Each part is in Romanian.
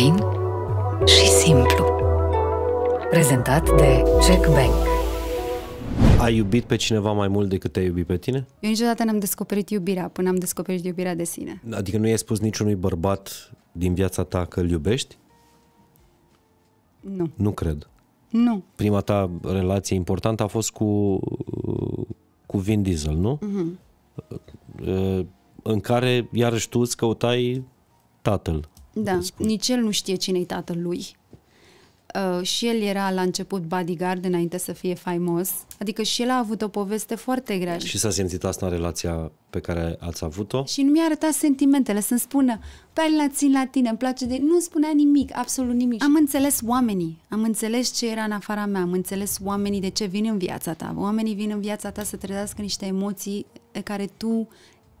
fain și simplu. Prezentat de Jack Bank. Ai iubit pe cineva mai mult decât te-ai iubit pe tine? Eu niciodată n-am descoperit iubirea până am descoperit iubirea de sine. Adică nu i-ai spus niciunui bărbat din viața ta că îl iubești? Nu. Nu cred. Nu. Prima ta relație importantă a fost cu, cu Vin Diesel, nu? Uh-huh. În care, iarăși, tu îți căutai tatăl. Da, nici el nu știe cine-i tatăl lui. Uh, și el era la început bodyguard înainte să fie faimos. Adică și el a avut o poveste foarte grea. Și s-a simțit asta în relația pe care ați avut-o? Și nu mi-a arătat sentimentele, să-mi spună, pe păi, la țin la tine, îmi place de... Nu spunea nimic, absolut nimic. Am înțeles oamenii, am înțeles ce era în afara mea, am înțeles oamenii de ce vin în viața ta. Oamenii vin în viața ta să trezească niște emoții pe care tu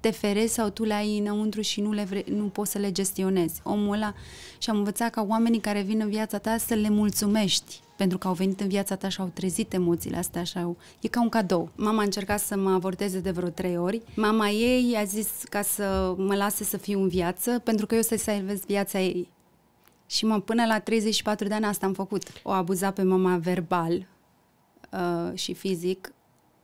te ferezi sau tu le ai înăuntru și nu, le vre, nu poți să le gestionezi. Omul ăla și-am învățat ca oamenii care vin în viața ta să le mulțumești pentru că au venit în viața ta și au trezit emoțiile astea și au... E ca un cadou. Mama a încercat să mă avorteze de vreo trei ori. Mama ei a zis ca să mă lase să fiu în viață pentru că eu să-i salvez viața ei. Și mă, până la 34 de ani asta am făcut. O abuza pe mama verbal uh, și fizic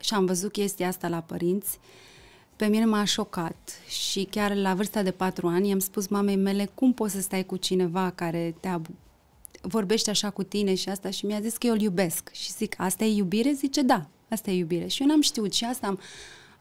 și am văzut chestia asta la părinți. Uh, pe mine m-a șocat și chiar la vârsta de patru ani i-am spus mamei mele cum poți să stai cu cineva care te vorbește așa cu tine și asta și mi-a zis că eu îl iubesc și zic asta e iubire? Zice da, asta e iubire și eu n-am știut și asta am,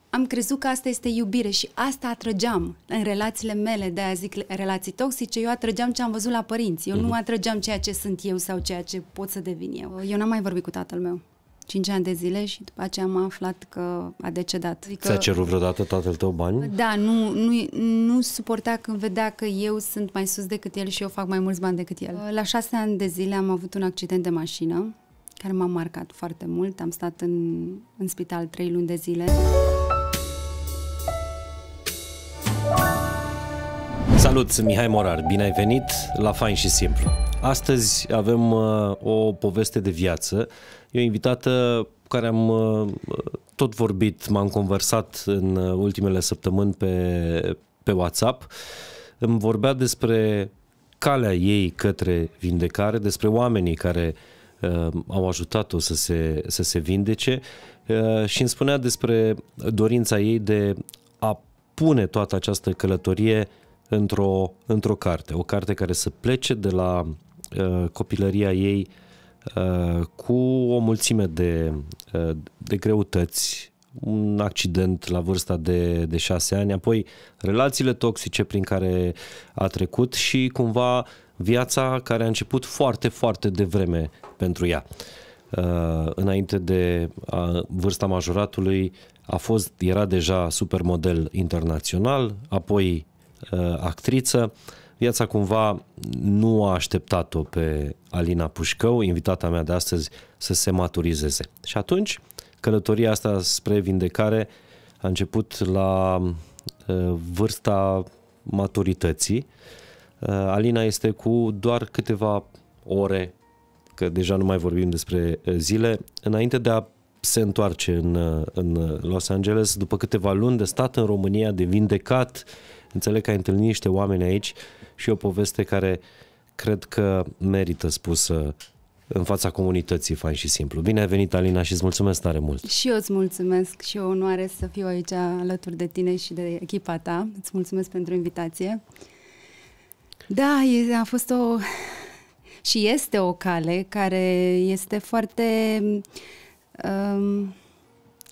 am crezut că asta este iubire și asta atrăgeam în relațiile mele, de a zic relații toxice, eu atrăgeam ce am văzut la părinți, eu mm-hmm. nu mhm. atrăgeam ceea ce sunt eu sau ceea ce pot să devin eu. Eu n-am mai vorbit cu tatăl meu. 5 ani de zile și după aceea am aflat că a decedat. Adică, Ți-a cerut vreodată tatăl tău bani? Da, nu, nu, nu suporta când vedea că eu sunt mai sus decât el și eu fac mai mulți bani decât el. La 6 ani de zile am avut un accident de mașină care m-a marcat foarte mult. Am stat în, în spital 3 luni de zile. Salut, sunt Mihai Morar. Bine ai venit la Fain și Simplu. Astăzi avem uh, o poveste de viață. E o invitată cu care am uh, tot vorbit, m-am conversat în uh, ultimele săptămâni pe, pe WhatsApp. Îmi vorbea despre calea ei către vindecare, despre oamenii care uh, au ajutat-o să se, să se vindece uh, și îmi spunea despre dorința ei de a pune toată această călătorie într-o, într-o carte, o carte care să plece de la Uh, copilăria ei uh, cu o mulțime de, uh, de greutăți, un accident la vârsta de, de șase ani, apoi relațiile toxice prin care a trecut și cumva viața care a început foarte, foarte devreme pentru ea. Înainte de vârsta majoratului a fost, era deja supermodel internațional, apoi actriță, Viața cumva nu a așteptat-o pe Alina Pușcău, invitata mea de astăzi, să se maturizeze. Și atunci, călătoria asta spre vindecare a început la uh, vârsta maturității. Uh, Alina este cu doar câteva ore, că deja nu mai vorbim despre uh, zile, înainte de a se întoarce în, în Los Angeles după câteva luni de stat în România, de vindecat. Înțeleg că ai întâlnit niște oameni aici și o poveste care cred că merită spusă în fața comunității, fain și simplu. Bine ai venit, Alina, și îți mulțumesc tare mult! Și eu îți mulțumesc și o onoare să fiu aici alături de tine și de echipa ta. Îți mulțumesc pentru invitație. Da, a fost o... și este o cale care este foarte... Um,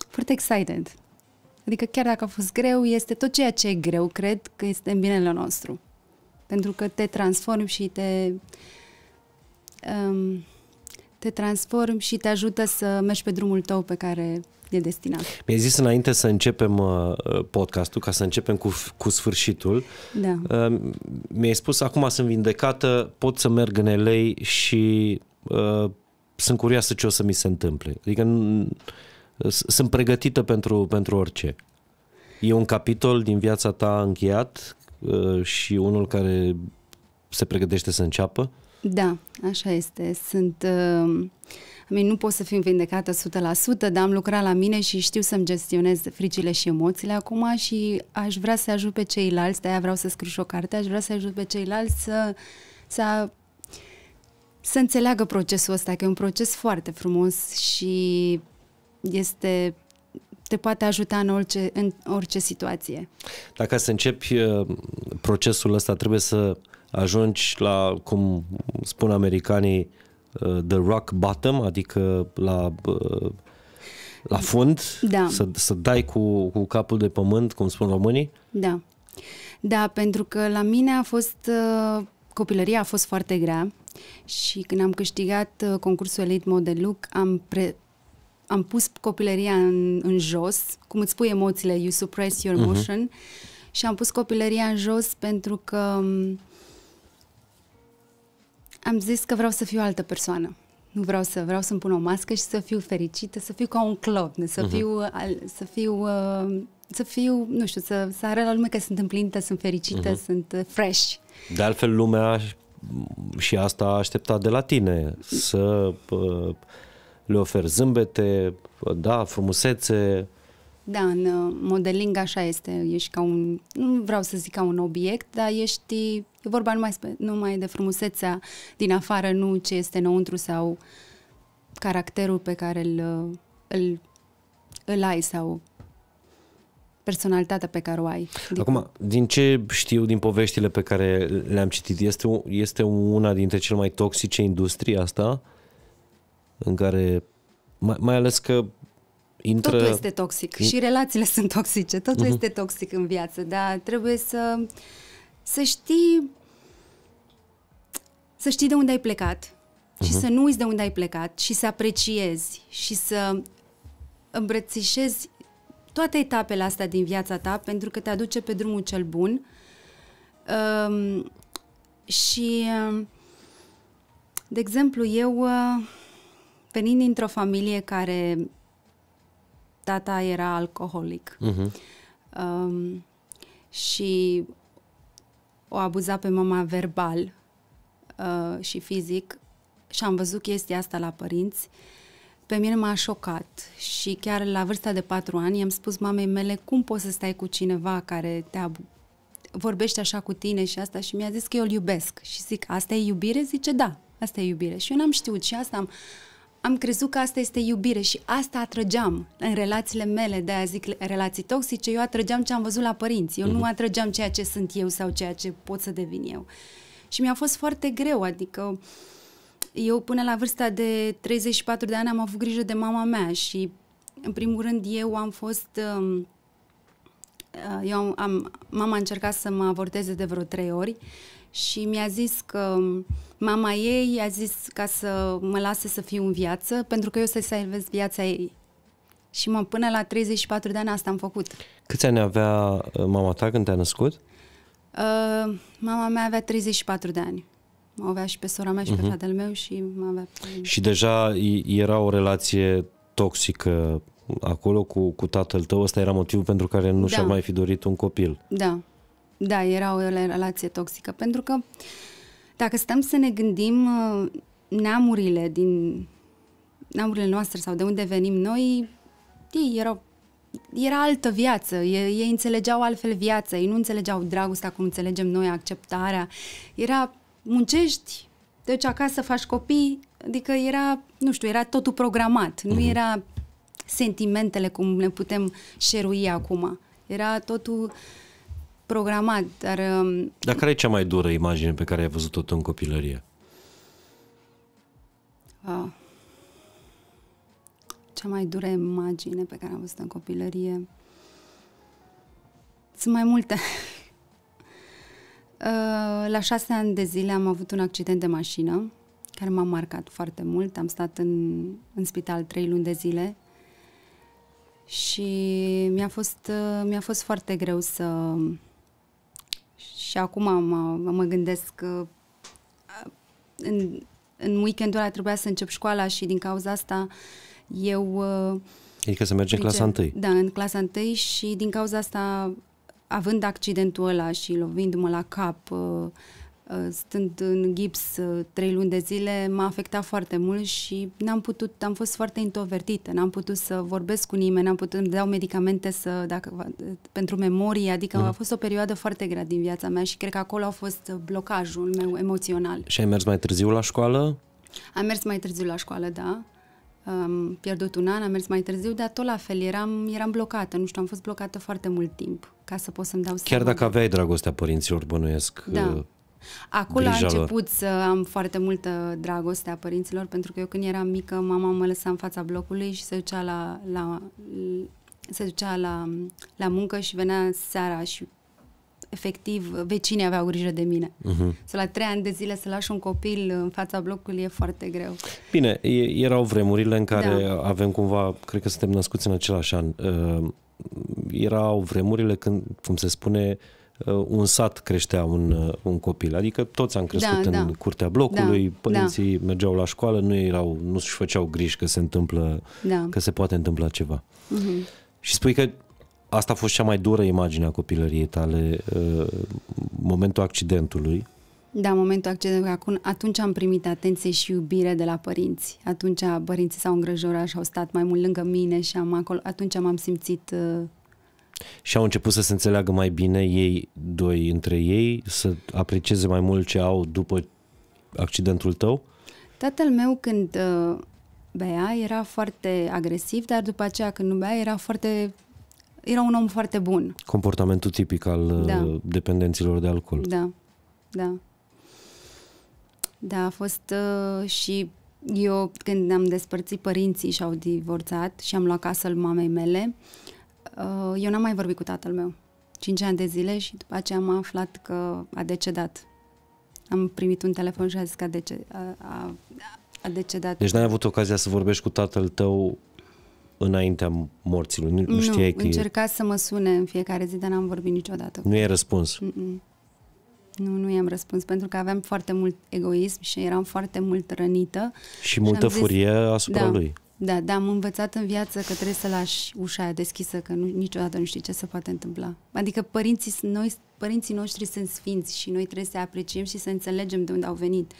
foarte excited. Adică chiar dacă a fost greu, este tot ceea ce e greu, cred că este în binele nostru pentru că te transformi și te, um, te transformi și te ajută să mergi pe drumul tău pe care e destinat. Mi-ai zis înainte să începem uh, podcastul, ca să începem cu, cu sfârșitul. Da. Um, mi-ai spus, acum sunt vindecată, pot să merg în elei și uh, sunt curioasă ce o să mi se întâmple. Adică sunt pregătită pentru, pentru orice. E un capitol din viața ta încheiat Uh, și unul care se pregătește să înceapă? Da, așa este. Sunt, uh, nu pot să fiu vindecată 100%, dar am lucrat la mine și știu să-mi gestionez fricile și emoțiile acum și aș vrea să ajut pe ceilalți, de-aia vreau să scriu și o carte, aș vrea să ajut pe ceilalți să, să, să înțeleagă procesul ăsta, că e un proces foarte frumos și este te poate ajuta în orice, în orice situație. Dacă să începi uh, procesul ăsta, trebuie să ajungi la, cum spun americanii, uh, the rock bottom, adică la, uh, la fund, da. să, să dai cu, cu capul de pământ, cum spun românii? Da. Da, pentru că la mine a fost, copilăria a fost foarte grea și când am câștigat concursul Elite Model Look, am pre- am pus copilăria în, în jos, cum îți pui emoțiile, you suppress your mhm. emotion, uh-huh. și am pus copilăria în jos pentru că mm, am zis că vreau să fiu altă persoană. Nu vreau să vreau să-mi pun o mască și să fiu fericită, să fiu ca un club, mhm. să fiu, uh-huh. să fiu, să fiu, nu știu, să, să arăt la lume că sunt împlinită, sunt fericită, uh-huh. sunt uh, fresh. De altfel, lumea și asta a așteptat de la tine, să uh, le ofer zâmbete, da, frumusețe. Da, în uh, modeling așa este, ești ca un, nu vreau să zic ca un obiect, dar ești, e vorba numai, numai de frumusețea din afară, nu ce este înăuntru sau caracterul pe care îl, uh, îl, îl ai sau personalitatea pe care o ai. Acum, din ce știu din poveștile pe care le-am citit, este, este una dintre cele mai toxice industrie asta? Uh, în care, mai, mai ales că intră... Totul este toxic și relațiile sunt toxice, totul uh-huh. este toxic în viață, dar trebuie să, să știi să știi de unde ai plecat uh-huh. și mhm. să nu uiți de unde ai plecat și să apreciezi și să îmbrățișezi toate etapele astea din viața ta pentru că te aduce pe drumul cel bun um, și de exemplu eu uh, venind dintr-o familie care tata era alcoholic uh-huh. Mhm. um, și o abuza pe mama verbal uh, și fizic și am văzut chestia asta la părinți, pe mine m-a șocat și chiar la vârsta de patru ani i-am spus mamei mele cum poți să stai cu cineva care te abu- vorbește așa cu tine și asta și mi-a zis că eu îl iubesc și zic asta e iubire? Zice da, asta e iubire și eu n-am știut și asta am, am crezut că asta este iubire și asta atrăgeam în relațiile mele, de a zic relații toxice, eu atrăgeam ce am văzut la părinți, eu nu mhm. atrăgeam ceea ce sunt eu sau ceea ce pot să devin eu. Și mi-a fost foarte greu, adică eu până la vârsta de 34 de ani am avut grijă de mama mea și în primul rând eu am fost... Um, uh, eu am, am, mama a încercat să mă avorteze de vreo trei ori și mi-a zis că mama ei a zis ca să mă lase să fiu în viață, pentru că eu să i salvez viața ei. Și mă, până la 34 de ani asta am făcut. Câți ani avea uh, mama ta când te-a născut? Uh, mama mea avea 34 de ani. Mă avea și pe sora mea și uh-huh. pe mhm. fratele meu și mă avea... Și deja era o relație toxică acolo cu, cu tatăl tău, ăsta era motivul pentru care nu da. și-ar mai fi dorit un copil. Da, da, era o relație toxică, pentru că dacă stăm să ne gândim, uh, neamurile din neamurile noastre sau de unde venim noi, ei erau era altă viață, ei, ei înțelegeau altfel viața, ei nu înțelegeau dragostea cum înțelegem noi, acceptarea. Era muncești, deci acasă faci copii, adică era, nu știu, era totul programat, mm-hmm. nu mhm. era sentimentele cum ne putem șerui acum. Era totul programat, dar... Um, dar care e cea mai dură imagine pe care ai văzut-o în copilărie? Wow. Ah. Cea mai dură imagine pe care am văzut-o în copilărie... Sunt mai multe. Uh, la șase ani de zile am avut un accident de mașină care m-a marcat foarte mult. Am stat în, în spital trei luni de zile și mi-a fost, uh, mi-a fost foarte greu să și acum mă, mă gândesc că uh, în, în weekendul ăla trebuia să încep școala și din cauza asta eu... Uh, adică să mergi în clasa 1. Da, în clasa 1 și din cauza asta, având accidentul ăla și lovindu-mă la cap, uh, Uh, stând în gips uh, trei luni de zile, m-a afectat foarte mult și n-am putut, am fost foarte introvertită, n-am putut să vorbesc cu nimeni, n-am putut, să dau medicamente să, dacă, pentru memorie, adică mm a fost o perioadă foarte grea din viața mea și cred că acolo a fost uh, blocajul meu emoțional. Și ai mers mai târziu la școală? Am mers mai târziu la școală, da. Am pierdut un an, am mers mai târziu, dar tot la fel, eram, eram blocată, nu știu, am fost blocată foarte mult timp ca să pot să-mi dau seama. Chiar dacă aveai dragostea părinților, bănuiesc, da Acolo Grija a început să am foarte multă dragoste a părinților, pentru că eu când eram mică, mama mă lăsa în fața blocului și se ducea la, la, se ducea la, la muncă și venea seara și efectiv vecinii aveau grijă de mine. Uh-huh. Să la trei ani de zile să lași un copil în fața blocului e foarte greu. Bine, e, erau vremurile în care da. avem cumva, cred că suntem născuți în același an. Uh, erau vremurile când, cum se spune, uh, Uh, un sat creștea un, uh, un copil. Adică toți am crescut da, în da. curtea blocului, da, părinții da. mergeau la școală, nu erau, nu și făceau griji că se întâmplă, da. că se poate întâmpla ceva. Uh-huh. Și spui că asta a fost cea mai dură imagine a copilăriei tale, uh, momentul accidentului. Da, momentul accidentului. Acum, atunci am primit atenție și iubire de la părinți. Atunci părinții s-au îngrijorat și au stat mai mult lângă mine și am acolo, atunci m-am simțit uh, și au început să se înțeleagă mai bine ei doi între ei, să aprecieze mai mult ce au după accidentul tău? Tatăl meu când uh, bea era foarte agresiv, dar după aceea când nu bea era foarte era un om foarte bun. Comportamentul tipic al uh, da. dependenților de alcool. Da, da. Da, a fost uh, și eu când ne-am despărțit părinții și au divorțat și am luat casă mamei mele, uh, Uh, eu n-am mai vorbit cu tatăl meu. 5 ani de zile și după aceea am aflat că a decedat. Am primit un telefon și a zis că a, dece- a, a, a decedat. Deci n-ai avut ocazia să vorbești cu tatăl tău înaintea morților? Nu, nu știai că încerca e... să mă sune în fiecare zi, dar n-am vorbit niciodată. Nu i-ai răspuns? Mm-mm. Nu, nu i-am răspuns, pentru că aveam foarte mult egoism și eram foarte mult rănită. Și multă și zis, furie asupra da, lui. Da, dar am învățat în viață că trebuie să lași ușa aia deschisă, că nu, niciodată nu știi ce se poate întâmpla. Adică părinții, noi, părinții noștri sunt sfinți și noi trebuie să apreciem și să înțelegem de unde au venit.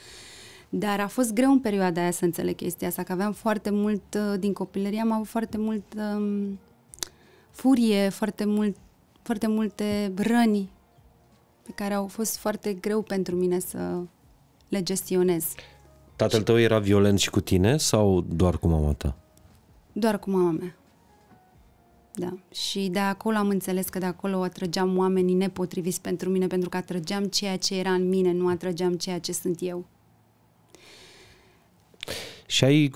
Dar a fost greu în perioada aia să înțeleg chestia asta, că aveam foarte mult, uh, din copilărie am avut foarte mult um, furie, foarte, mult, foarte multe răni pe care au fost foarte greu pentru mine să le gestionez. Tatăl tău era violent și cu tine sau doar cu mama ta? Doar cu mama mea. Da. Și de acolo am înțeles că de acolo atrăgeam oamenii nepotriviți pentru mine, pentru că atrăgeam ceea ce era în mine, nu atrăgeam ceea ce sunt eu. Și ai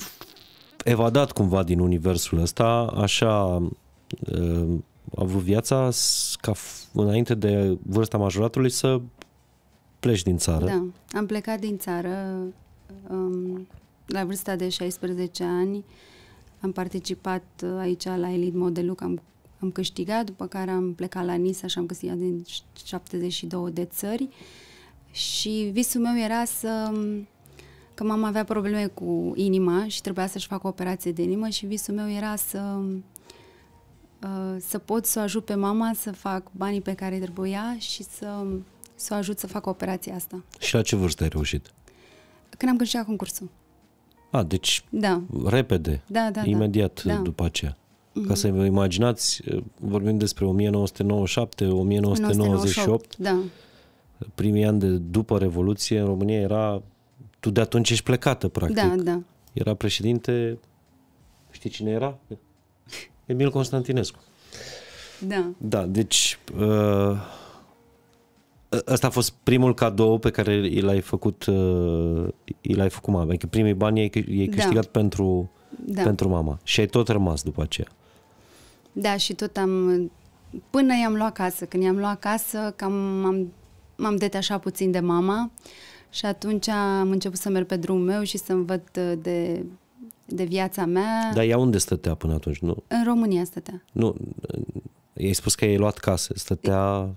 evadat cumva din universul ăsta, așa ă, a avut viața ca înainte de vârsta majoratului să pleci din țară. Da, am plecat din țară Um, la vârsta de 16 ani am participat uh, aici la Elite Model Look, am, am câștigat, după care am plecat la Nisa și am câștigat din 72 de țări și visul meu era să că mama avea probleme cu inima și trebuia să-și facă o operație de inimă și visul meu era să uh, să pot să o ajut pe mama să fac banii pe care trebuia și să, să o ajut să fac operația asta. Și la ce vârstă ai reușit? Când am câștigat concursul. A, deci da. repede, da, da, da. imediat da. după aceea. Mhm. Ca să vă imaginați, vorbim despre 1997-1998, da. primii ani de după Revoluție, în România era, tu de atunci ești plecată, practic. Da, da. Era președinte, știi cine era? Emil Constantinescu. Da. Da, deci... Uh, Asta a fost primul cadou pe care i l-ai făcut, uh, i l-ai făcut mama. Adică primii bani i-ai, ai da. câștigat da. pentru, da. pentru mama. Și ai tot rămas după aceea. Da, și tot am... Până i-am luat casă. Când i-am luat casă, cam m-am, m-am detașat puțin de mama și atunci am început să merg pe drumul meu și să mi văd uh, de de viața mea. Dar ea unde stătea până atunci, nu? În România stătea. Nu, uh, i-ai spus că ai luat casă, stătea...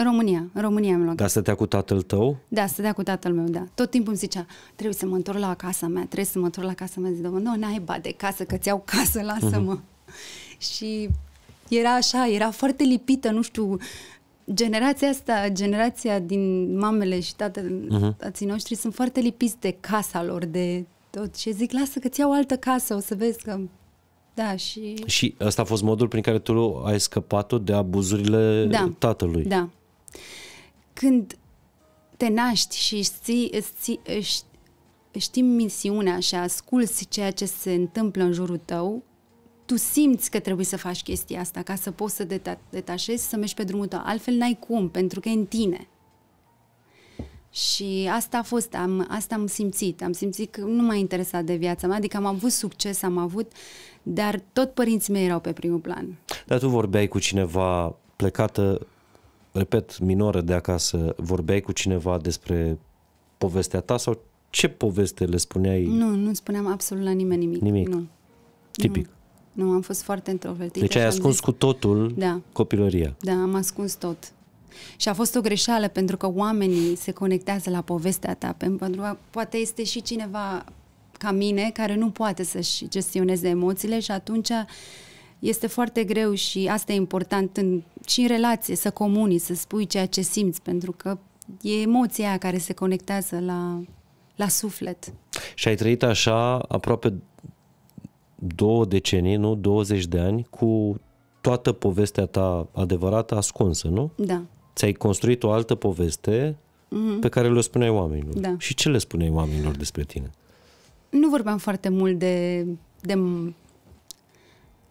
În România, în România am luat. Dar stătea cu tatăl tău? Da, stătea cu tatăl meu, da. Tot timpul îmi zicea, trebuie să mă întorc la casa mea, trebuie să mă întorc la casa mea. Zic, nu, n n-ai ba de casă, că-ți au casă, lasă-mă. Uh-huh. Și era așa, era foarte lipită, nu știu, generația asta, generația din mamele și tatăl, uh-huh. tații noștri sunt foarte lipiți de casa lor, de tot. Și zic, lasă că-ți au altă casă, o să vezi că da, și... Și asta a fost modul prin care tu ai scăpat-o de abuzurile da, tatălui. Da, când te naști și știi, știi, știi misiunea și asculți ceea ce se întâmplă în jurul tău, tu simți că trebuie să faci chestia asta ca să poți să deta- detașezi, să mergi pe drumul tău. Altfel n-ai cum, pentru că e în tine. Și asta a fost, am, asta am simțit. Am simțit că nu m-a interesat de viața mea, adică am avut succes, am avut, dar tot părinții mei erau pe primul plan. Dar tu vorbeai cu cineva plecată repet, minoră de acasă, vorbeai cu cineva despre povestea ta sau ce poveste le spuneai? Nu, nu spuneam absolut la nimeni nimic. Nimic. Nu. Tipic. Nu, nu am fost foarte introvertită. Deci ai ascuns zis... cu totul da. copilăria. Da, am ascuns tot. Și a fost o greșeală pentru că oamenii se conectează la povestea ta, pentru că poate este și cineva ca mine care nu poate să-și gestioneze emoțiile și atunci uh, este foarte greu și asta e important în, și în relație, să comuni, să spui ceea ce simți, pentru că e emoția aia care se conectează la, la suflet. Și ai trăit așa aproape două decenii, nu? 20 de ani, cu toată povestea ta adevărată ascunsă, nu? Da. Ți-ai construit o altă poveste mm-hmm. pe care le spuneai oamenilor. Da. Și ce le spuneai oamenilor despre tine? Nu vorbeam foarte mult de, de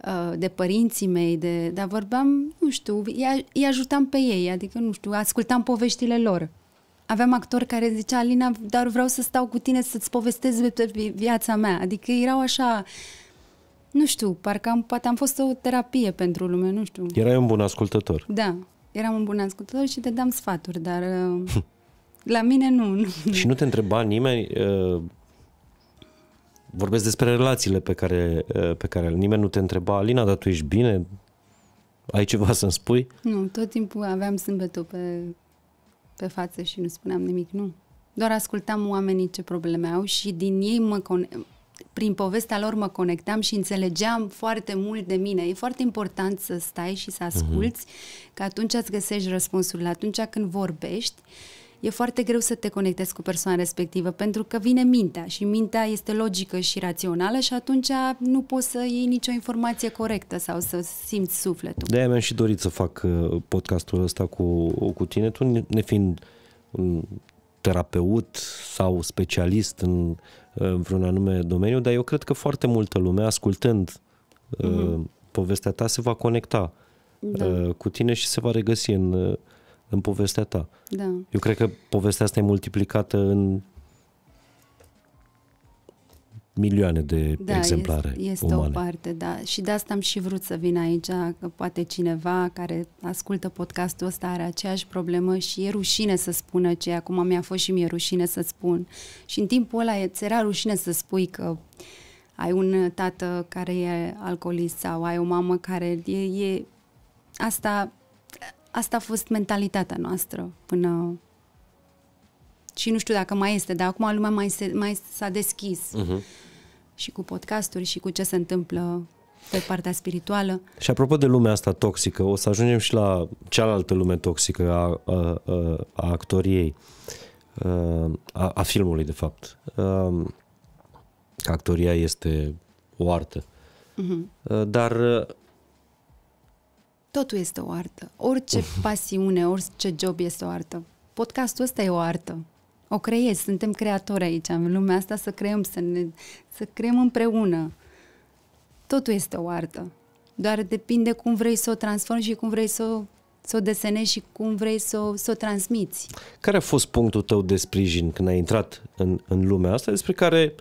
Uh, de părinții mei, de, dar vorbeam, nu știu, îi, ajutam pe ei, adică, nu știu, ascultam poveștile lor. Aveam actor care zicea, Alina, dar vreau să stau cu tine să-ți povestesc viața mea. Adică erau așa, nu știu, parcă am, poate am fost o terapie pentru lume, nu știu. Erai un bun ascultător. Da, eram un bun ascultător și te dam sfaturi, dar uh, hm. la mine nu. nu. Și nu te întreba nimeni... Uh vorbesc despre relațiile pe care, pe care nimeni nu te întreba, Alina, dar tu ești bine? Ai ceva să-mi spui? Nu, tot timpul aveam sâmbetul pe, pe față și nu spuneam nimic, nu. Doar ascultam oamenii ce probleme au și din ei mă con- prin povestea lor mă conectam și înțelegeam foarte mult de mine. E foarte important să stai și să mhm. asculți, uh-huh. că atunci îți găsești răspunsurile, atunci când vorbești. Uh, e foarte greu să te conectezi cu persoana respectivă pentru că vine mintea și mintea este logică și rațională și atunci nu poți să iei nicio informație corectă sau să simți sufletul. De-aia mi-am și dorit să fac uh, podcastul ăsta cu, cu tine, tu ne fiind un terapeut sau specialist în, uh, în vreun anume domeniu, dar eu cred că foarte multă lume, ascultând mm-hmm. povestea ta, se va conecta da. cu tine și se va regăsi în în povestea ta. Da. Eu cred că povestea asta e multiplicată în milioane de da, exemplare este, este umane. o parte, da. Și de asta am și vrut să vin aici, că poate cineva care ascultă podcastul ăsta are aceeași problemă și e rușine să spună ce acum mi-a fost și mie rușine să spun. Și în timpul ăla ți era rușine să spui că ai un tată care e alcoolist sau ai o mamă care e... e asta asta a fost mentalitatea noastră până și nu știu dacă mai este, dar acum lumea mai, se, mai s-a deschis uh-huh. și cu podcasturi și cu ce se întâmplă pe partea spirituală. Și apropo de lumea asta toxică, o să ajungem și la cealaltă lume toxică a, a, a, a actoriei, a, a filmului de fapt. Actoria este o artă. Uh-huh. Dar Totul este o artă. Orice pasiune, orice job este o artă. Podcastul ăsta e o artă. O creez, suntem creatori aici, în lumea asta să creăm, să, ne, să creăm împreună. Totul este o artă. Doar depinde cum vrei să o transformi și cum vrei să o, să o desenezi și cum vrei să o, să o transmiți. Care a fost punctul tău de sprijin când ai intrat în, în lumea asta, despre care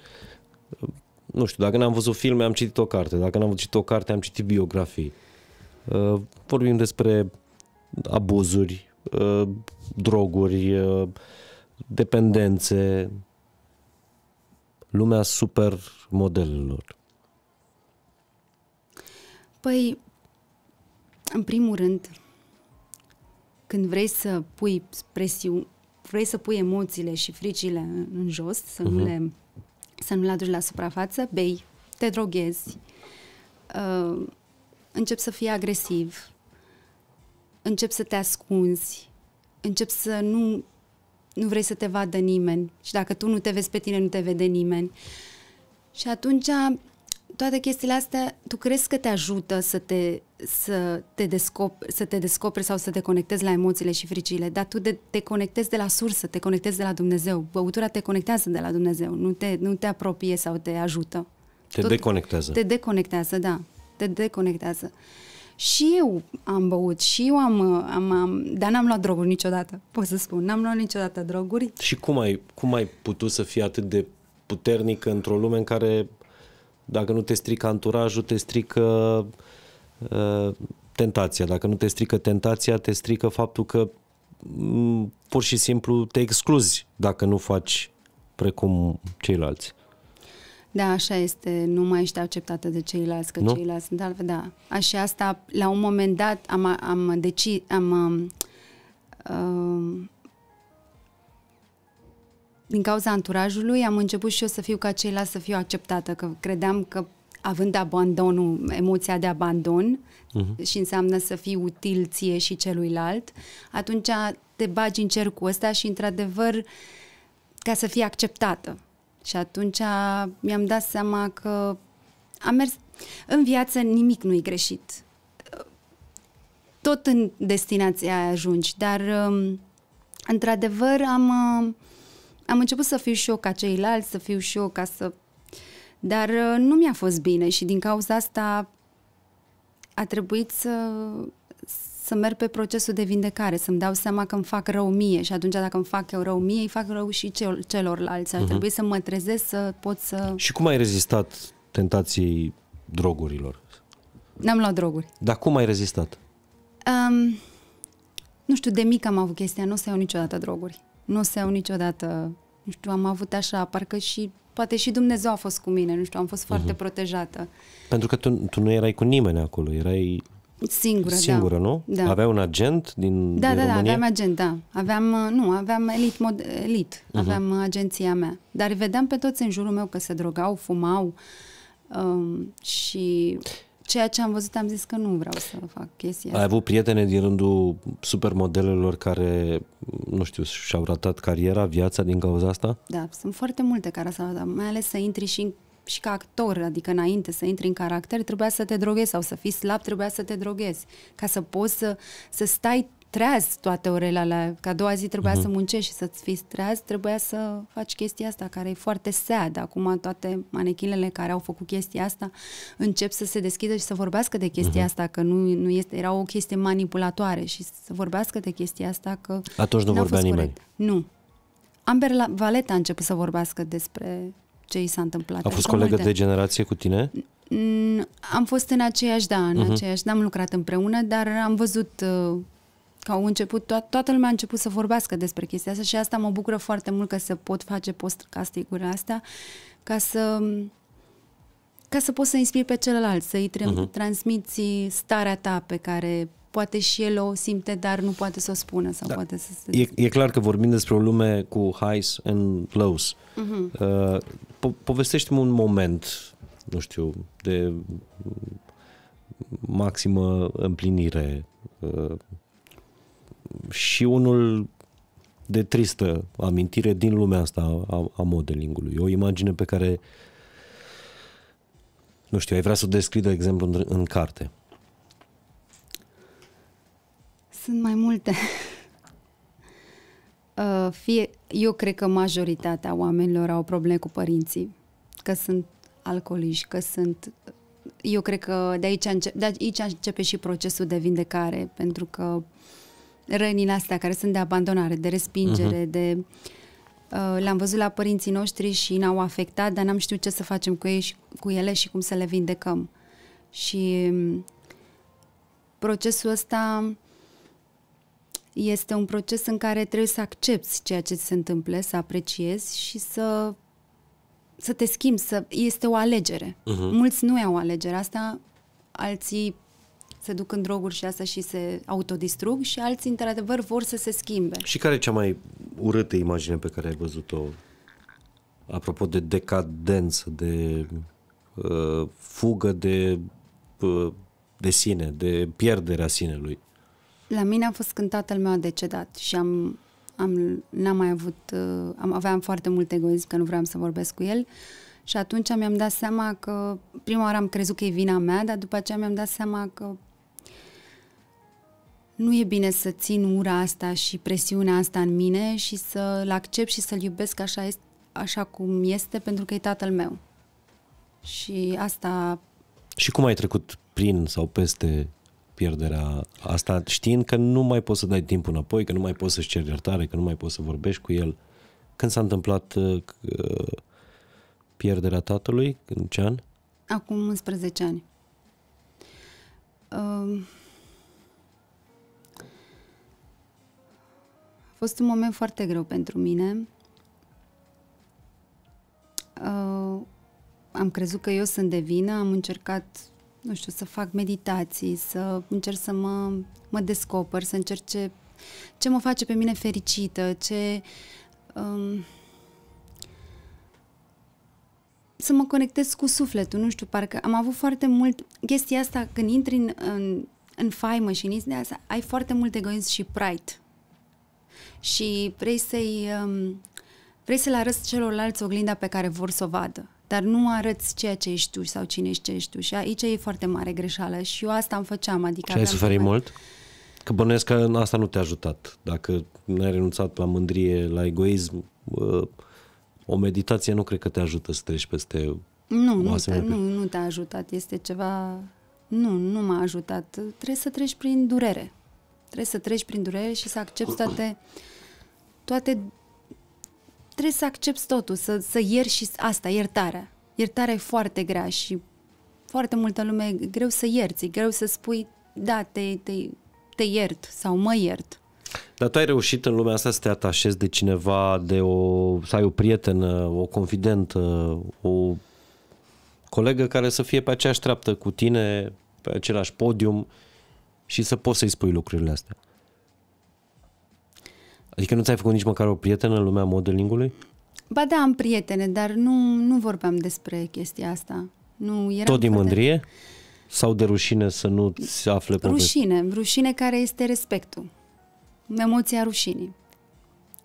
nu știu, dacă n-am văzut filme, am citit o carte. Dacă n-am văzut o carte, am citit biografii. Uh, vorbim despre abuzuri, uh, droguri, uh, dependențe, lumea modelelor. Păi, în primul rând, când vrei să pui presiu, vrei să pui emoțiile și fricile în jos, să, uh-huh. nu, mhm. le, să nu le aduci la suprafață, bei, te droghezi, încep să fii agresiv, încep să te ascunzi, încep să nu, nu vrei să te vadă nimeni și dacă tu nu te vezi pe tine, nu te vede nimeni. Și atunci toate chestiile astea, tu crezi că te ajută să te, să te, descop- să te descoperi sau să te conectezi la emoțiile și fricile, dar tu de, te conectezi de la sursă, te conectezi de la Dumnezeu. Băutura te conectează de la Dumnezeu, nu te, nu te apropie sau te ajută. Te Tot deconectează. Te deconectează, da te deconectează. Și eu am băut, și eu am, am, am dar n-am luat droguri niciodată, pot să spun, n-am luat niciodată droguri. Și cum ai, cum ai putut să fii atât de puternică într-o lume în care dacă nu te strică anturajul, te strică uh, tentația. Dacă nu te strică tentația, te strică faptul că m, mm, pur și simplu te excluzi dacă nu faci precum ceilalți. Da, așa este. Nu mai ești acceptată de ceilalți, că nu? ceilalți sunt altfel. Da. Așa asta, la un moment dat, am, am decis, am... Um, uh, din cauza anturajului am început și eu să fiu ca ceilalți, să fiu acceptată, că credeam că având abandonul, emoția de abandon uh-huh. și înseamnă să fii util ție și celuilalt, atunci te bagi în cercul ăsta și într-adevăr ca să fii acceptată. Și atunci mi-am dat seama că am mers... În viață nimic nu-i greșit. Tot în destinația aia ajungi, dar um, într-adevăr am, uh, am început să fiu și eu ca ceilalți, să fiu și eu ca să... Dar uh, nu mi-a fost bine și din cauza asta a trebuit să să merg pe procesul de vindecare, să-mi dau seama că îmi fac rău mie și atunci dacă îmi fac eu rău mie, îi fac rău și cel, celorlalți. uh-huh. trebui să mă trezesc să pot să... Și cum ai rezistat tentației drogurilor? N-am luat droguri. Dar cum ai rezistat? Um, nu știu, de mic am avut chestia, nu o să iau niciodată droguri. Nu o să iau niciodată, nu știu, am avut așa, parcă și, poate și Dumnezeu a fost cu mine, nu știu, am fost uh-huh. foarte protejată. Pentru că tu, tu nu erai cu nimeni acolo, erai Singură, Singură, da. nu? Da. Avea un agent din Da, din da, da România? da, aveam agent, da. Aveam, uh, nu, aveam elit, mod, elit. Uh-huh. aveam uh, agenția mea. Dar vedeam pe toți în jurul meu că se drogau, fumau um, și ceea ce am văzut am zis că nu vreau să fac chestia Ai avut prietene din rândul supermodelelor care, nu știu, și-au ratat cariera, viața din cauza asta? Da, sunt foarte multe care s-au ratat, mai ales să intri și în și ca actor, adică înainte să intri în caracter, trebuia să te droghezi sau să fii slab, trebuia să te droghezi ca să poți să, să stai treaz toate orele alea, că a doua zi trebuia uh-huh. să muncești și să-ți fii treaz, trebuia să faci chestia asta care e foarte sad. Acum toate manechinele care au făcut chestia asta încep să se deschidă și să vorbească de chestia uh-huh. asta, că nu, nu este, era o chestie manipulatoare și să vorbească de chestia asta că Atunci nu vorbea nimeni. Corect. Nu. Amber la, Valeta a început să vorbească despre ce i s-a întâmplat. A fost colegă de generație cu tine? Am fost în aceeași, da, în mhm. aceeași. N-am lucrat împreună, dar am văzut uh, că au început, to- toată lumea a început să vorbească despre chestia asta și asta mă bucură foarte mult că se pot face castiguri astea ca să ca să poți să inspiri pe celălalt, să-i tra- uh-huh. Mhm. transmiți starea ta pe care poate și el o simte, dar nu poate să o spună sau da. poate să se... E, e clar că vorbim despre o lume cu highs and lows. Uh-huh. Uh, po- povestește-mi un moment, nu știu, de maximă împlinire uh, și unul de tristă amintire din lumea asta a, a modelingului. O imagine pe care, nu știu, ai vrea să o descrii, de exemplu, în, în carte. Sunt mai multe. Uh, fie, eu cred că majoritatea oamenilor au probleme cu părinții, că sunt alcooliști, că sunt... Eu cred că de aici, începe, de aici începe și procesul de vindecare, pentru că rănile astea care sunt de abandonare, de respingere, uh-huh. de... Uh, le-am văzut la părinții noștri și ne-au afectat, dar n-am știut ce să facem cu ei și cu ele și cum să le vindecăm. Și mm, procesul ăsta este un proces în care trebuie să accepti ceea ce se întâmplă, să apreciezi și să să te schimbi, să este o alegere. Uh-huh. Mulți nu iau alegere. asta, alții se duc în droguri și asta și se autodistrug și alții, într-adevăr, vor să se schimbe. Și care e cea mai urâtă imagine pe care ai văzut-o apropo de decadență, de uh, fugă de, uh, de sine, de pierderea sinelui? La mine a fost când tatăl meu a decedat și am, am, n-am mai avut, uh, am, aveam foarte mult egoism că nu vreau să vorbesc cu el și atunci mi-am dat seama că prima oară am crezut că e vina mea, dar după aceea mi-am dat seama că nu e bine să țin ura asta și presiunea asta în mine și să-l accept și să-l iubesc așa, este, așa cum este, pentru că e tatăl meu. Și asta... Și cum ai trecut prin sau peste pierderea asta, știind că nu mai poți să dai timp înapoi, că nu mai poți să-și ceri iertare, că nu mai poți să vorbești cu el. Când s-a întâmplat uh, pierderea tatălui? În ce an? Acum 11 ani. Uh, a fost un moment foarte greu pentru mine. Uh, am crezut că eu sunt de vină, am încercat nu știu, să fac meditații, să încerc să mă, mă descoper, să încerc ce, ce mă face pe mine fericită, ce... Um, să mă conectez cu sufletul, nu știu, parcă am avut foarte mult chestia asta, când intri în, în, în faimă și în de asta, ai foarte mult egoism și pride. Și vrei să-i um, vrei să-l arăți celorlalți oglinda pe care vor să o vadă dar nu arăți ceea ce ești tu sau cine ești ce ești tu. Și aici e foarte mare greșeală și eu asta am făceam. Adică și ai suferit mult? Că bănuiesc că asta nu te-a ajutat. Dacă n-ai renunțat la mândrie, la egoism, ă, o meditație nu cred că te ajută să treci peste... Nu, nu, te, nu, nu te-a ajutat. Este ceva... Nu, nu m-a ajutat. Trebuie să treci prin durere. Trebuie să treci prin durere și să accepti toate, toate trebuie să accepti totul, să, să ieri și asta, iertarea. Iertarea e foarte grea și foarte multă lume e greu să ierți, e greu să spui, da, te, te, te iert sau mă iert. Dar tu ai reușit în lumea asta să te atașezi de cineva, de o, să ai o prietenă, o confidentă, o colegă care să fie pe aceeași treaptă cu tine, pe același podium și să poți să-i spui lucrurile astea. Adică nu ți-ai făcut nici măcar o prietenă în lumea modelingului? Ba da, am prietene, dar nu, nu vorbeam despre chestia asta. Nu, eram Tot din mândrie? De... Sau de rușine să nu se afle pe Rușine, rușine care este respectul. Emoția rușinii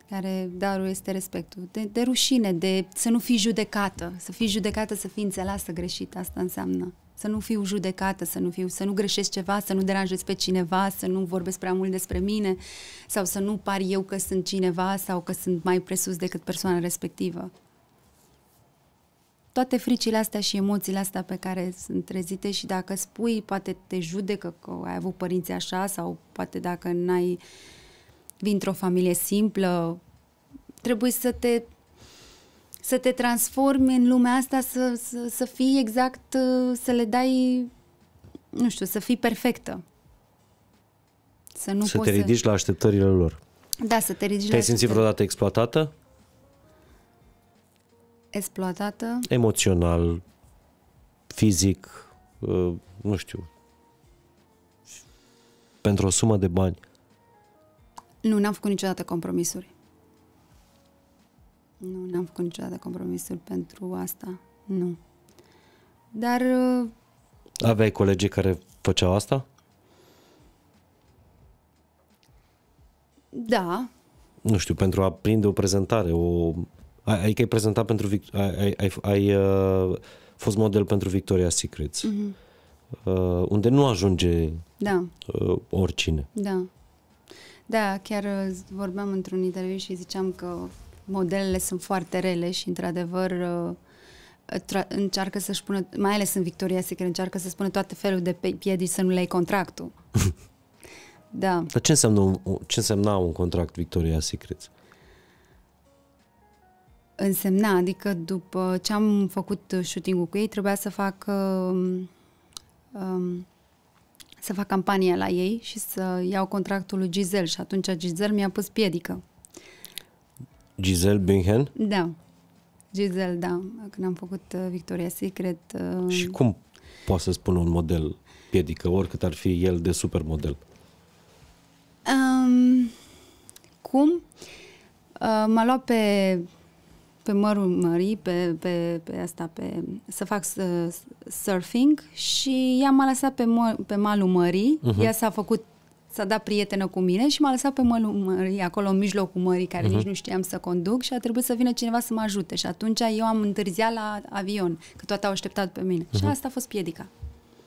care darul este respectul, de, de rușine, de să nu fii judecată, să fii judecată, să fii înțeleasă greșit, asta înseamnă să nu fiu judecată, să nu fiu, să nu greșesc ceva, să nu deranjez pe cineva, să nu vorbesc prea mult despre mine sau să nu par eu că sunt cineva sau că sunt mai presus decât persoana respectivă. Toate fricile astea și emoțiile astea pe care sunt trezite și dacă spui, poate te judecă că ai avut părinții așa sau poate dacă n-ai vin într-o familie simplă, trebuie să te să te transformi în lumea asta, să, să, să fii exact, uh, să le dai, nu știu, să fii perfectă. Să, nu să poți te ridici să... la așteptările lor. Da, să te ridici Te-ai simțit vreodată exploatată? Exploatată? Emoțional, fizic, uh, nu știu, pentru o sumă de bani. Nu, n-am făcut niciodată compromisuri. Nu, n-am făcut niciodată compromisul pentru asta. Nu. Dar... Uh, Aveai colegii care făceau asta? Da. Nu știu, pentru a prinde o prezentare, o... Adică ai prezentat pentru... Ai, ai, ai uh, fost model pentru Victoria Secrets. Uh-huh. Uh, unde nu ajunge da. Uh, oricine. Da. Da, chiar uh, vorbeam într-un interviu și ziceam că modelele sunt foarte rele și, într-adevăr, uh, încearcă să-și pună, mai ales în Victoria Secret, încearcă să spună toate felul de piedici să nu le ai contractul. da. Dar ce, înseamnă, ce însemna un contract Victoria Secret? Însemna, adică după ce am făcut shooting-ul cu ei, trebuia să fac um, um, să fac campania la ei și să iau contractul lui Giselle și atunci Giselle mi-a pus piedică. Giselle Bündchen? Da. Giselle, da. Când am făcut uh, Victoria Secret... Uh, și cum poate să spună un model piedică, oricât ar fi el de supermodel? Um, cum? Uh, m-a luat pe, pe mărul mării, pe, pe, pe asta, pe, să fac uh, surfing și ea m-a lăsat pe, pe malul mării. Uh-huh. Ea s-a făcut s-a dat prietenă cu mine și m-a lăsat pe mălul mării, acolo în mijlocul mării, care uh-huh. nici nu știam să conduc și a trebuit să vină cineva să mă ajute. Și atunci eu am întârziat la avion, că toate au așteptat pe mine. Uh-huh. Și mhm. asta a fost piedica.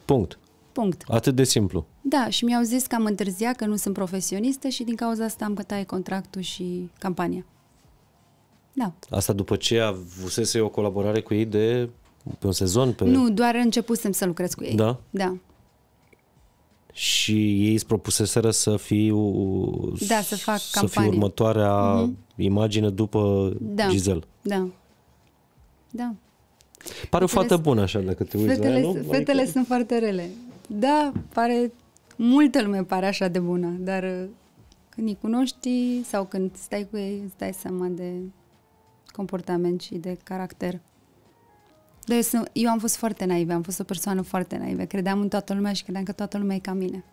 Punct. Punct. Atât de simplu. Da, și mi-au zis că am întârziat, că nu sunt profesionistă și din cauza asta am cătaie contractul și campania. Da. Asta după ce avusese o colaborare cu ei de pe un sezon? Pe... Nu, doar începusem să lucrez cu ei. Da? Da și ei îți propuseseră să fiu da, să, fac să campanie. fiu următoarea mm-hmm. imagine după da. Giselle. Da. Da. Pare fetele o fată bună așa dacă te uiți fetele, la ea, nu? Adică fetele adică... sunt foarte rele. Da, pare multă lume pare așa de bună, dar uh, când îi cunoști sau când stai cu ei, îți dai seama de comportament și de caracter. Dar eu, sunt, eu am fost foarte naivă, am fost o persoană foarte naivă. Credeam în toată lumea și credeam că toată lumea e ca mine.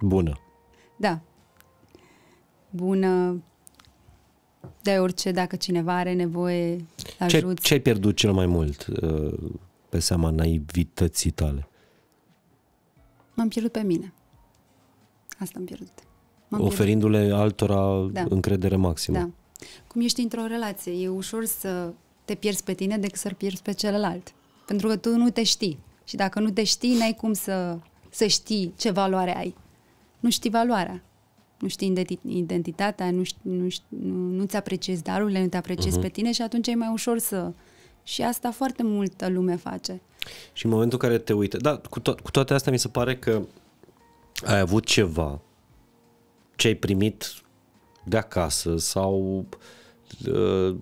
Bună. Da. Bună. De orice, dacă cineva are nevoie, ajut. Ce ai pierdut cel mai mult uh, pe seama naivității tale? M-am pierdut pe mine. Asta am pierdut. M-am Oferindu-le pierdut. altora da. încredere maximă. Da. Cum ești într-o relație, e ușor să te pierzi pe tine decât să-l pierzi pe celălalt. Pentru că tu nu te știi. Și dacă nu te știi, n-ai cum să, să știi ce valoare ai. Nu știi valoarea. Nu știi identitatea, nu, știi, nu, știi, nu, nu-ți apreciezi darurile, nu te apreciezi uh-huh. pe mhm. tine și atunci e mai ușor să... Și asta foarte multă lume face. Și în momentul în care te uită... Da, cu, to- cu toate astea mi se pare că ai avut ceva ce ai primit de acasă sau uh,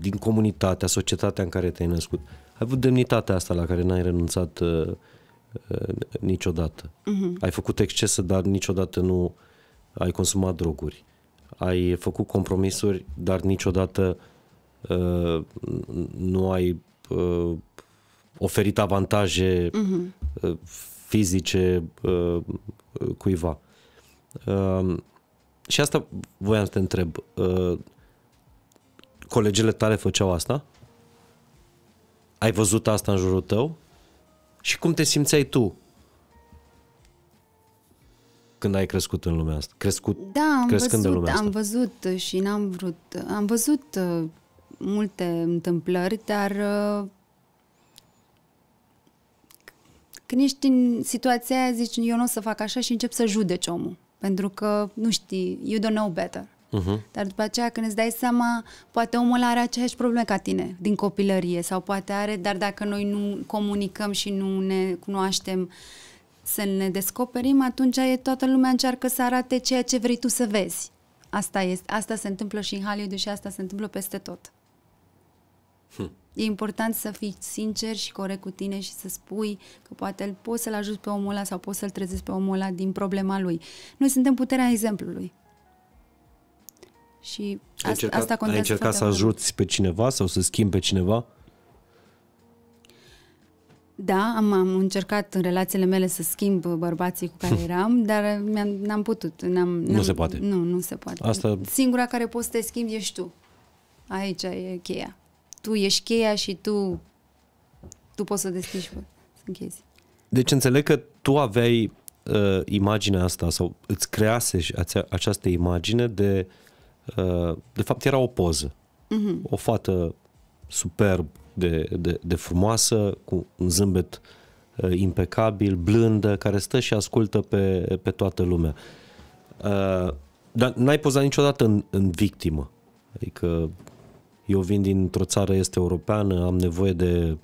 din comunitatea, societatea în care te-ai născut. Ai avut demnitatea asta la care n-ai renunțat uh, uh niciodată. Uh-huh. Ai făcut excese, dar niciodată nu ai consumat droguri. Ai făcut compromisuri, dar niciodată uh, nu ai uh, oferit avantaje uh-huh. uh, fizice uh, cuiva. Uh, și asta voiam să te întreb. Uh, colegele tale făceau asta? Ai văzut asta în jurul tău? Și cum te simțeai tu când ai crescut în lumea asta? Crescut, da, am crescând văzut, în lumea asta. am văzut și n-am vrut. Am văzut uh, multe întâmplări, dar uh, când ești în situația aia, zici, eu nu o să fac așa și încep să judeci omul. Pentru că, nu știi, you don't know better. Uh-huh. Dar după aceea când îți dai seama, poate omul are aceeași probleme ca tine din copilărie sau poate are, dar dacă noi nu comunicăm și nu ne cunoaștem să ne descoperim, atunci e toată lumea încearcă să arate ceea ce vrei tu să vezi. Asta, este, asta se întâmplă și în Hollywood și asta se întâmplă peste tot. Hm. E important să fii sincer și corect cu tine și să spui că poate poți să-l ajuți pe omul ăla sau poți să-l trezești pe omul ăla din problema lui. Noi suntem puterea exemplului. Și asta, ai încercat, asta contează Ai încercat să ajuți pe cineva sau să schimbi pe cineva? Da, am, am încercat în relațiile mele să schimb bărbații cu care eram, dar n-am putut. N-am, n-am, nu se poate. Nu, nu se poate. Asta... Singura care poți să te schimbi ești tu. Aici e cheia. Tu ești cheia și tu, tu poți să deschizi să închezi. Deci înțeleg că tu aveai uh, imaginea asta sau îți crease această imagine de uh, Uh, de fapt era o poză. Uh-huh. O fată superb de, de, de frumoasă, cu un zâmbet uh, impecabil, blândă, care stă și ascultă pe, pe toată lumea. Uh, dar n-ai pozat niciodată în, în victimă. Adică eu vin dintr-o țară este europeană, am nevoie de,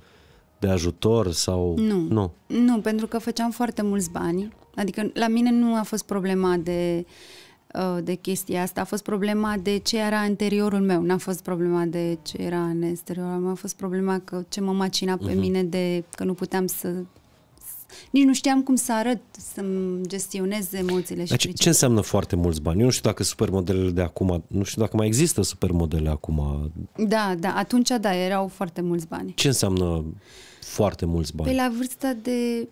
de ajutor sau... Nu. nu, nu, pentru că făceam foarte mulți bani. Adică la mine nu a fost problema de uh, Uh, de chestia asta. A fost problema de ce era anteriorul meu. N-a fost problema de ce era în exteriorul meu. A fost problema că ce mă macina pe uh-huh. mine de că nu puteam să nici nu știam cum să arăt, să-mi gestionez emoțiile. și ce, ce înseamnă foarte mulți bani? Eu nu știu dacă supermodelele de acum, nu știu dacă mai există supermodele acum. Da, da, atunci da, erau foarte mulți bani. Ce înseamnă foarte mulți bani? Pe păi la vârsta de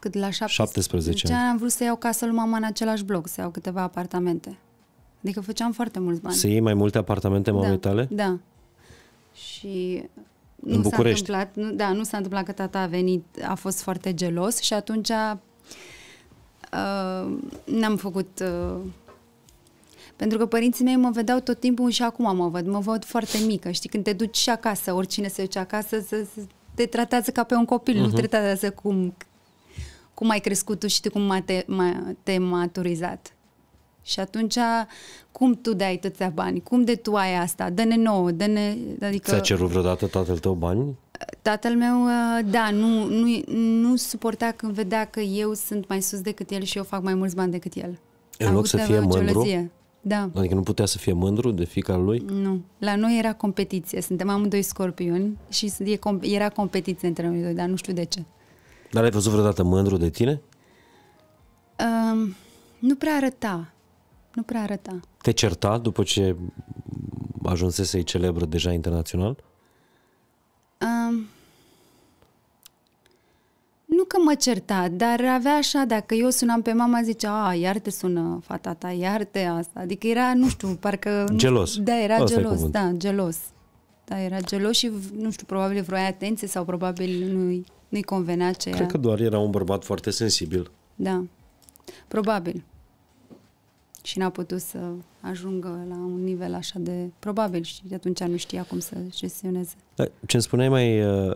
cât la 17, 17 deci ani, am vrut să iau casă lui mama în același bloc, să iau câteva apartamente. Adică făceam foarte mulți bani. Să iei mai multe apartamente da, mamei da, tale? Da. Și nu București. S-a întâmplat, nu, da, nu s-a întâmplat că tata a venit, a fost foarte gelos și atunci a, uh, n-am făcut... Uh, pentru că părinții mei mă vedeau tot timpul și acum mă văd, mă văd foarte mică. Știi, când te duci și acasă, oricine se duce acasă, să, să te tratează ca pe un copil, uh-huh. nu mhm. te tratează cum cum ai crescut tu și tu cum te, te maturizat. Și atunci, cum tu dai toți bani? Cum de tu ai asta? Dă-ne nouă, dă-ne... Adică... Ți-a cerut vreodată tatăl tău bani? Tatăl meu, ă, da, nu, nu, nu suporta când vedea că eu sunt mai sus decât el și eu fac mai mulți bani decât el. În loc să fie mândru? Da. Adică nu putea să fie mândru de fica lui? Nu. La noi era competiție. Suntem amândoi scorpioni și era competiție între noi doi, dar nu știu de ce. Dar ai văzut vreodată mândru de tine? Um, nu prea arăta. Nu prea arăta. Te certa după ce ajunsese celebră deja internațional? Um, nu că mă certa, dar avea așa, dacă eu sunam pe mama, zicea, a, iar te sună fata ta, iar te asta. Adică era, nu știu, parcă... Gelos. Da, era Asta gelos, da, gelos. Da, era gelos și, nu știu, probabil vroia atenție sau probabil nu-i, nu-i convenea ce Cred că doar era un bărbat foarte sensibil. Da, probabil. Și n-a putut să ajungă la un nivel așa de probabil și de atunci nu știa cum să gestioneze. Da, ce îmi spuneai mai, uh,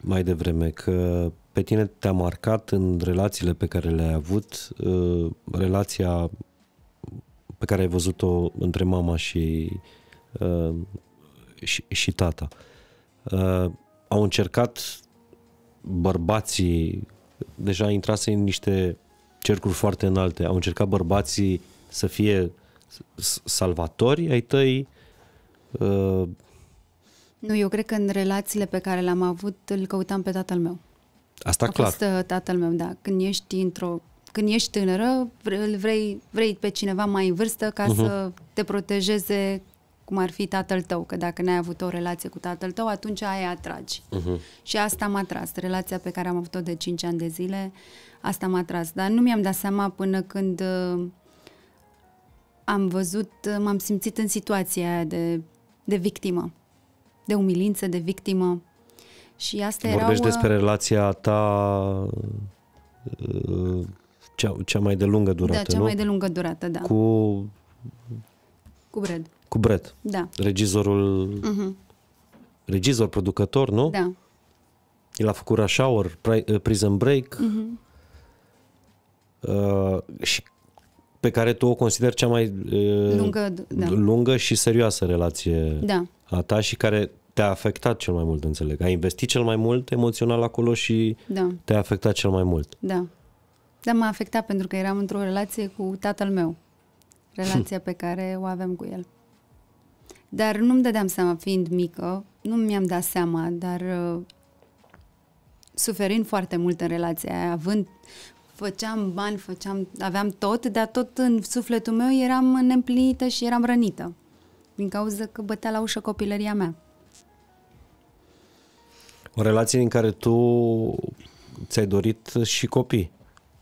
mai devreme, că pe tine te-a marcat în relațiile pe care le-ai avut, uh, relația pe care ai văzut-o între mama și uh, și, și tata. Uh, au încercat bărbații, deja intrase în niște cercuri foarte înalte, au încercat bărbații să fie salvatori ai tăi? Uh... Nu, eu cred că în relațiile pe care le-am avut îl căutam pe tatăl meu. Asta A clar. Fost uh, tatăl meu, da. Când ești într-o când ești tânără, îl vrei, vrei pe cineva mai în vârstă ca uh-huh. să te protejeze cum ar fi tatăl tău, că dacă n-ai avut o relație cu tatăl tău, atunci aia atragi. Uh-huh. Și asta m-a tras. Relația pe care am avut-o de 5 ani de zile, asta m-a tras. Dar nu mi-am dat seama până când uh, am văzut, uh, m-am simțit în situația aia de, de victimă, de umilință, de victimă. Și asta era. Vorbești erau, uh, despre relația ta cea, cea mai de lungă durată, Da, cea nu? mai de lungă durată, da. Cu... Cu Brad. Cu Brett. Da. Regizorul... Uh-huh. Regizor, producător, nu? Da. El a făcut Rush Hour, eh, Prison Break. Uh-huh. Uh, și pe care tu o consider cea mai uh, lungă, da. lungă și serioasă relație da. a ta și care te-a afectat cel mai mult, înțeleg. Ai investit cel mai mult emoțional acolo și da. te-a afectat cel mai mult. Da. Dar m-a afectat pentru că eram într-o relație cu tatăl meu. Relația hm. pe care o aveam cu el. Dar nu-mi dădeam seama, fiind mică, nu mi-am dat seama, dar uh, suferind foarte mult în relația aia, având, făceam bani, făceam, aveam tot, dar tot în sufletul meu eram neîmplinită și eram rănită. Din cauza că bătea la ușă copilăria mea. O relație în care tu ți-ai dorit și copii.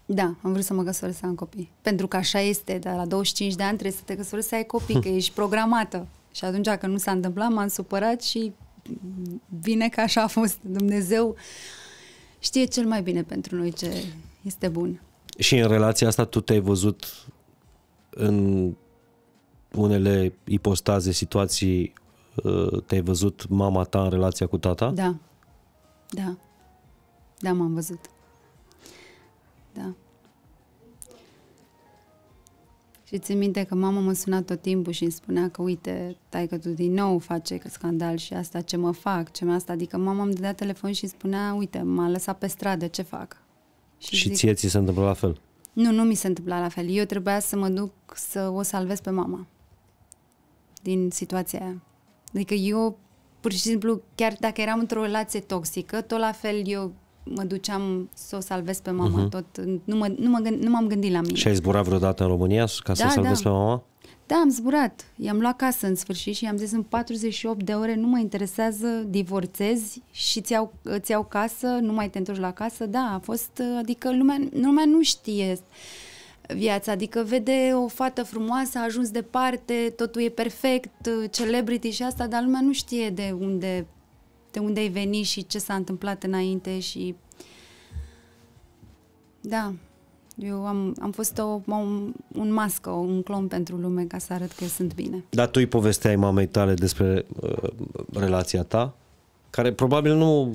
Da, am vrut să mă găsoresc să am copii. Pentru că așa este, dar la 25 de ani trebuie să te căsătorești să ai copii, că ești programată. Și atunci, când nu s-a întâmplat, m-am supărat și vine că așa a fost. Dumnezeu știe cel mai bine pentru noi ce este bun. Și în relația asta tu te-ai văzut în unele ipostaze, situații, uh, te-ai văzut mama ta în relația cu tata? Da. Da. Da, m-am văzut. Da. Și țin minte că mama mă suna tot timpul și îmi spunea că uite, tai că tu din nou face că scandal și asta, ce mă fac, ce mi asta. Adică mama îmi dădea telefon și îmi spunea, uite, m-a lăsat pe stradă, ce fac? Și, și zic, ție ți se întâmplă la fel? Nu, nu mi se întâmpla la fel. Eu trebuia să mă duc să o salvez pe mama din situația aia. Adică eu, pur și simplu, chiar dacă eram într-o relație toxică, tot la fel eu mă duceam să o salvez pe mama uh-huh. tot. Nu, mă, nu, mă gând, nu m-am gândit la mine. Și ai zburat vreodată în România ca să da, salvezi da. pe mama? Da, am zburat. I-am luat casă în sfârșit și i-am zis în 48 de ore nu mă interesează, divorțezi și ți-au, ți-au casă, nu mai te întorci la casă. Da, a fost, adică lumea, lumea nu știe viața, adică vede o fată frumoasă, a ajuns departe, totul e perfect, celebrity și asta, dar lumea nu știe de unde de unde ai venit și ce s-a întâmplat înainte și da, eu am, am fost o, un, un mască, un clon pentru lume ca să arăt că sunt bine. Dar tu îi povesteai mamei tale despre uh, relația ta? Care probabil nu...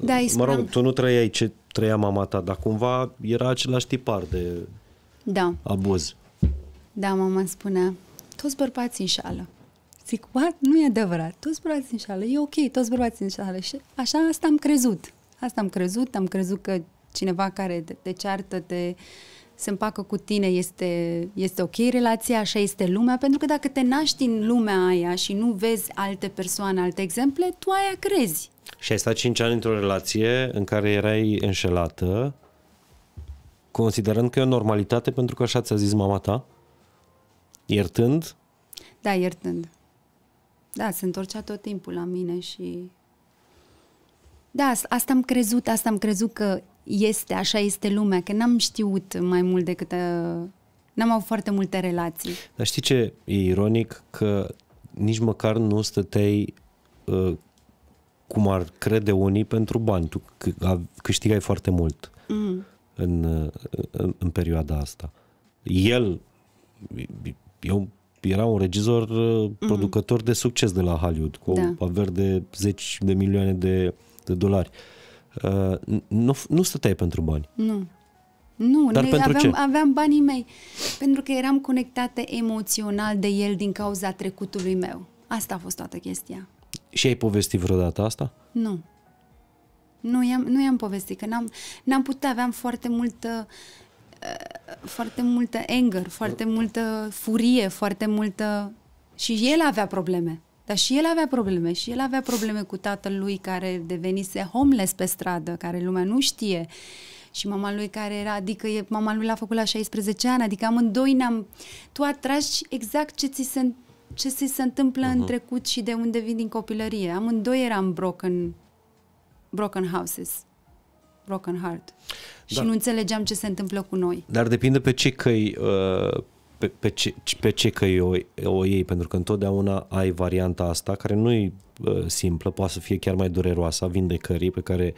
Da, îi mă rog, tu nu trăiai ce trăia mama ta, dar cumva era același tipar de da. abuz. Da, mama spunea, toți bărbații înșală. Zic, what? Nu e adevărat. Toți bărbații înșală. E ok, toți bărbații înșală. Și așa asta am crezut. Asta am crezut. Am crezut că cineva care te, te ceartă, te se împacă cu tine, este, este ok relația, așa este lumea, pentru că dacă te naști în lumea aia și nu vezi alte persoane, alte exemple, tu aia crezi. Și ai stat 5 ani într-o relație în care erai înșelată, considerând că e o normalitate pentru că așa ți-a zis mama ta, iertând? Da, iertând. Da, se întorcea tot timpul la mine și... Da, asta am crezut, asta am crezut că este, așa este lumea, că n-am știut mai mult decât... Uh, n-am avut foarte multe relații. Dar știi ce e ironic? Că nici măcar nu stăteai uh, cum ar crede unii pentru bani. Tu câștigai foarte mult mm. în, uh, în, în perioada asta. El eu era un regizor mm-hmm. producător de succes de la Hollywood, cu da. averi de zeci de milioane de, de dolari. Uh, nu, nu stăteai pentru bani. Nu. Nu, Dar ne, pentru aveam, ce? aveam banii mei. Pentru că eram conectată emoțional de el din cauza trecutului meu. Asta a fost toată chestia. Și ai povestit vreodată asta? Nu. Nu i-am, nu i-am povestit, că n-am, n-am putut, aveam foarte multă foarte multă anger, foarte multă furie, foarte multă... Și el avea probleme. Dar și el avea probleme. Și el avea probleme cu tatăl lui care devenise homeless pe stradă, care lumea nu știe. Și mama lui care era, adică e, mama lui l-a făcut la 16 ani, adică amândoi ne-am... Tu atragi exact ce ți se, ce ți se întâmplă uh-huh. în mhm. trecut și de unde vin din copilărie. Amândoi eram broken, broken houses broken heart. Da. Și nu înțelegeam ce se întâmplă cu noi. Dar depinde pe ce căi uh, pe, pe, ce, pe ce căi o, o iei, pentru că întotdeauna ai varianta asta care nu e uh, simplă, poate să fie chiar mai dureroasă a vindecării pe care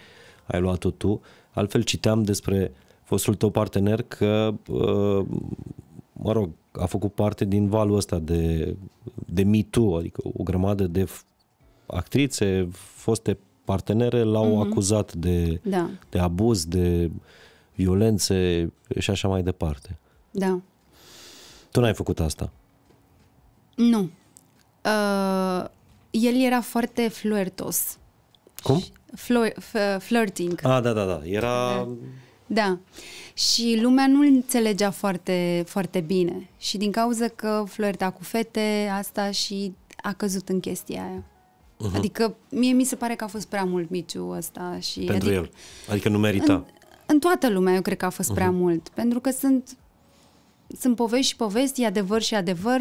ai luat-o tu. Altfel citeam despre fostul tău partener că, uh, mă rog, a făcut parte din valul ăsta de, de Me Too, adică o grămadă de actrițe, foste partenere l-au mm-hmm. acuzat de, da. de abuz, de violențe și așa mai departe. Da. Tu n-ai făcut asta? Nu. Uh, el era foarte flirtos. Cum? Flo- f- flirting. Ah, da, da, da. Era... Da. da. Și lumea nu înțelegea foarte, foarte bine. Și din cauza că flirta cu fete, asta și a căzut în chestia aia. Uh-huh. Adică mie mi se pare că a fost prea mult miciu ăsta. Și, Pentru adică, el. Adică nu merita. În, în toată lumea eu cred că a fost uh-huh. prea mhm. mult. Pentru că sunt, sunt povești și povesti, e adevăr și adevăr.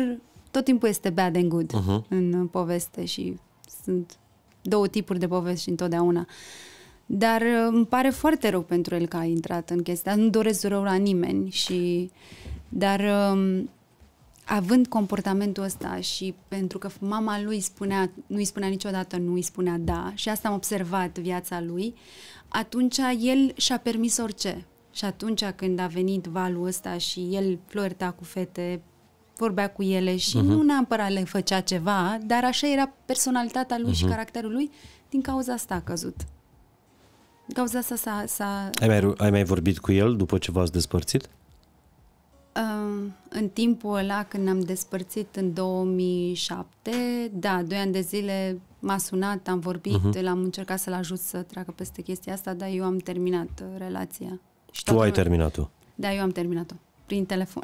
Tot timpul este bad and good uh-huh. în poveste și sunt două tipuri de povești întotdeauna. Dar uh, îmi pare foarte rău pentru el că a intrat în chestia. Nu doresc rău la nimeni și... Dar... Um, având comportamentul ăsta și pentru că mama lui spunea, nu îi spunea niciodată nu, îi spunea da și asta am observat viața lui, atunci el și-a permis orice. Și atunci când a venit valul ăsta și el flirta cu fete, vorbea cu ele și uh-huh. nu neapărat le făcea ceva, dar așa era personalitatea lui uh-huh. și mhm. caracterul lui, din cauza asta a căzut. Din cauza asta s-a... s-a... Ai, mai, ai mai vorbit cu el după ce v-ați despărțit? În timpul ăla când am despărțit în 2007, da, doi ani de zile m-a sunat, am vorbit, uh-huh. l-am încercat să-l ajut să treacă peste chestia asta, dar eu am terminat uh, relația. Și tu ai lumea... terminat-o? Da, eu am terminat-o, prin telefon.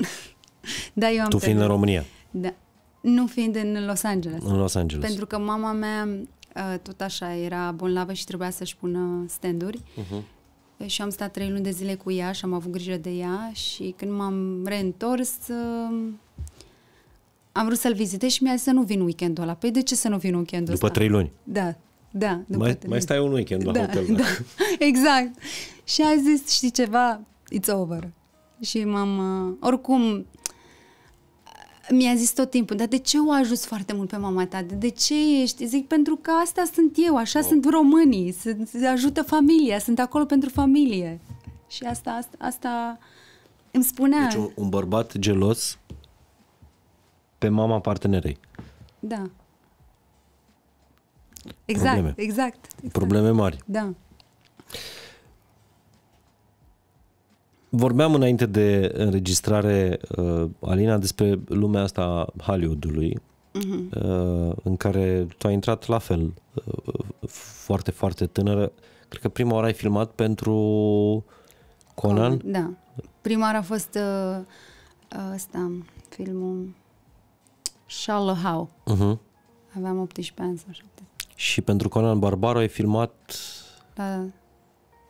da, eu am Tu terminat-o. fiind în România? Da. Nu fiind în Los Angeles. În Los Angeles. Pentru că mama mea uh, tot așa era bolnavă și trebuia să-și pună standuri. Uh-huh și am stat trei luni de zile cu ea și am avut grijă de ea și când m-am reîntors um, am vrut să-l vizitez și mi-a zis să nu vin weekendul ăla. Păi de ce să nu vin weekendul ăsta? După trei luni? Da, da. După mai, mai stai un weekend la da, hotel. Da, da exact. Și a zis, știi ceva? It's over. Și m-am... Uh, oricum, mi-a zis tot timpul, dar de ce o ajut foarte mult pe mama ta? De ce ești? Zic, pentru că asta sunt eu, așa oh. sunt românii, sunt, ajută familia, sunt acolo pentru familie. Și asta, asta, asta îmi spunea. Deci un, un bărbat gelos pe mama partenerei. Da. Exact, Probleme. exact, exact. Probleme mari. Da. Vorbeam înainte de înregistrare, uh, Alina, despre lumea asta a Hollywoodului, uh-huh. uh, în care tu ai intrat la fel, uh, foarte, foarte tânără. Cred că prima oară ai filmat pentru Conan? Oh, da. Prima oară a fost uh, uh ăsta, filmul Shallow How. Uh-huh. Aveam 18 ani sau 17. Și pentru Conan Barbaro ai filmat...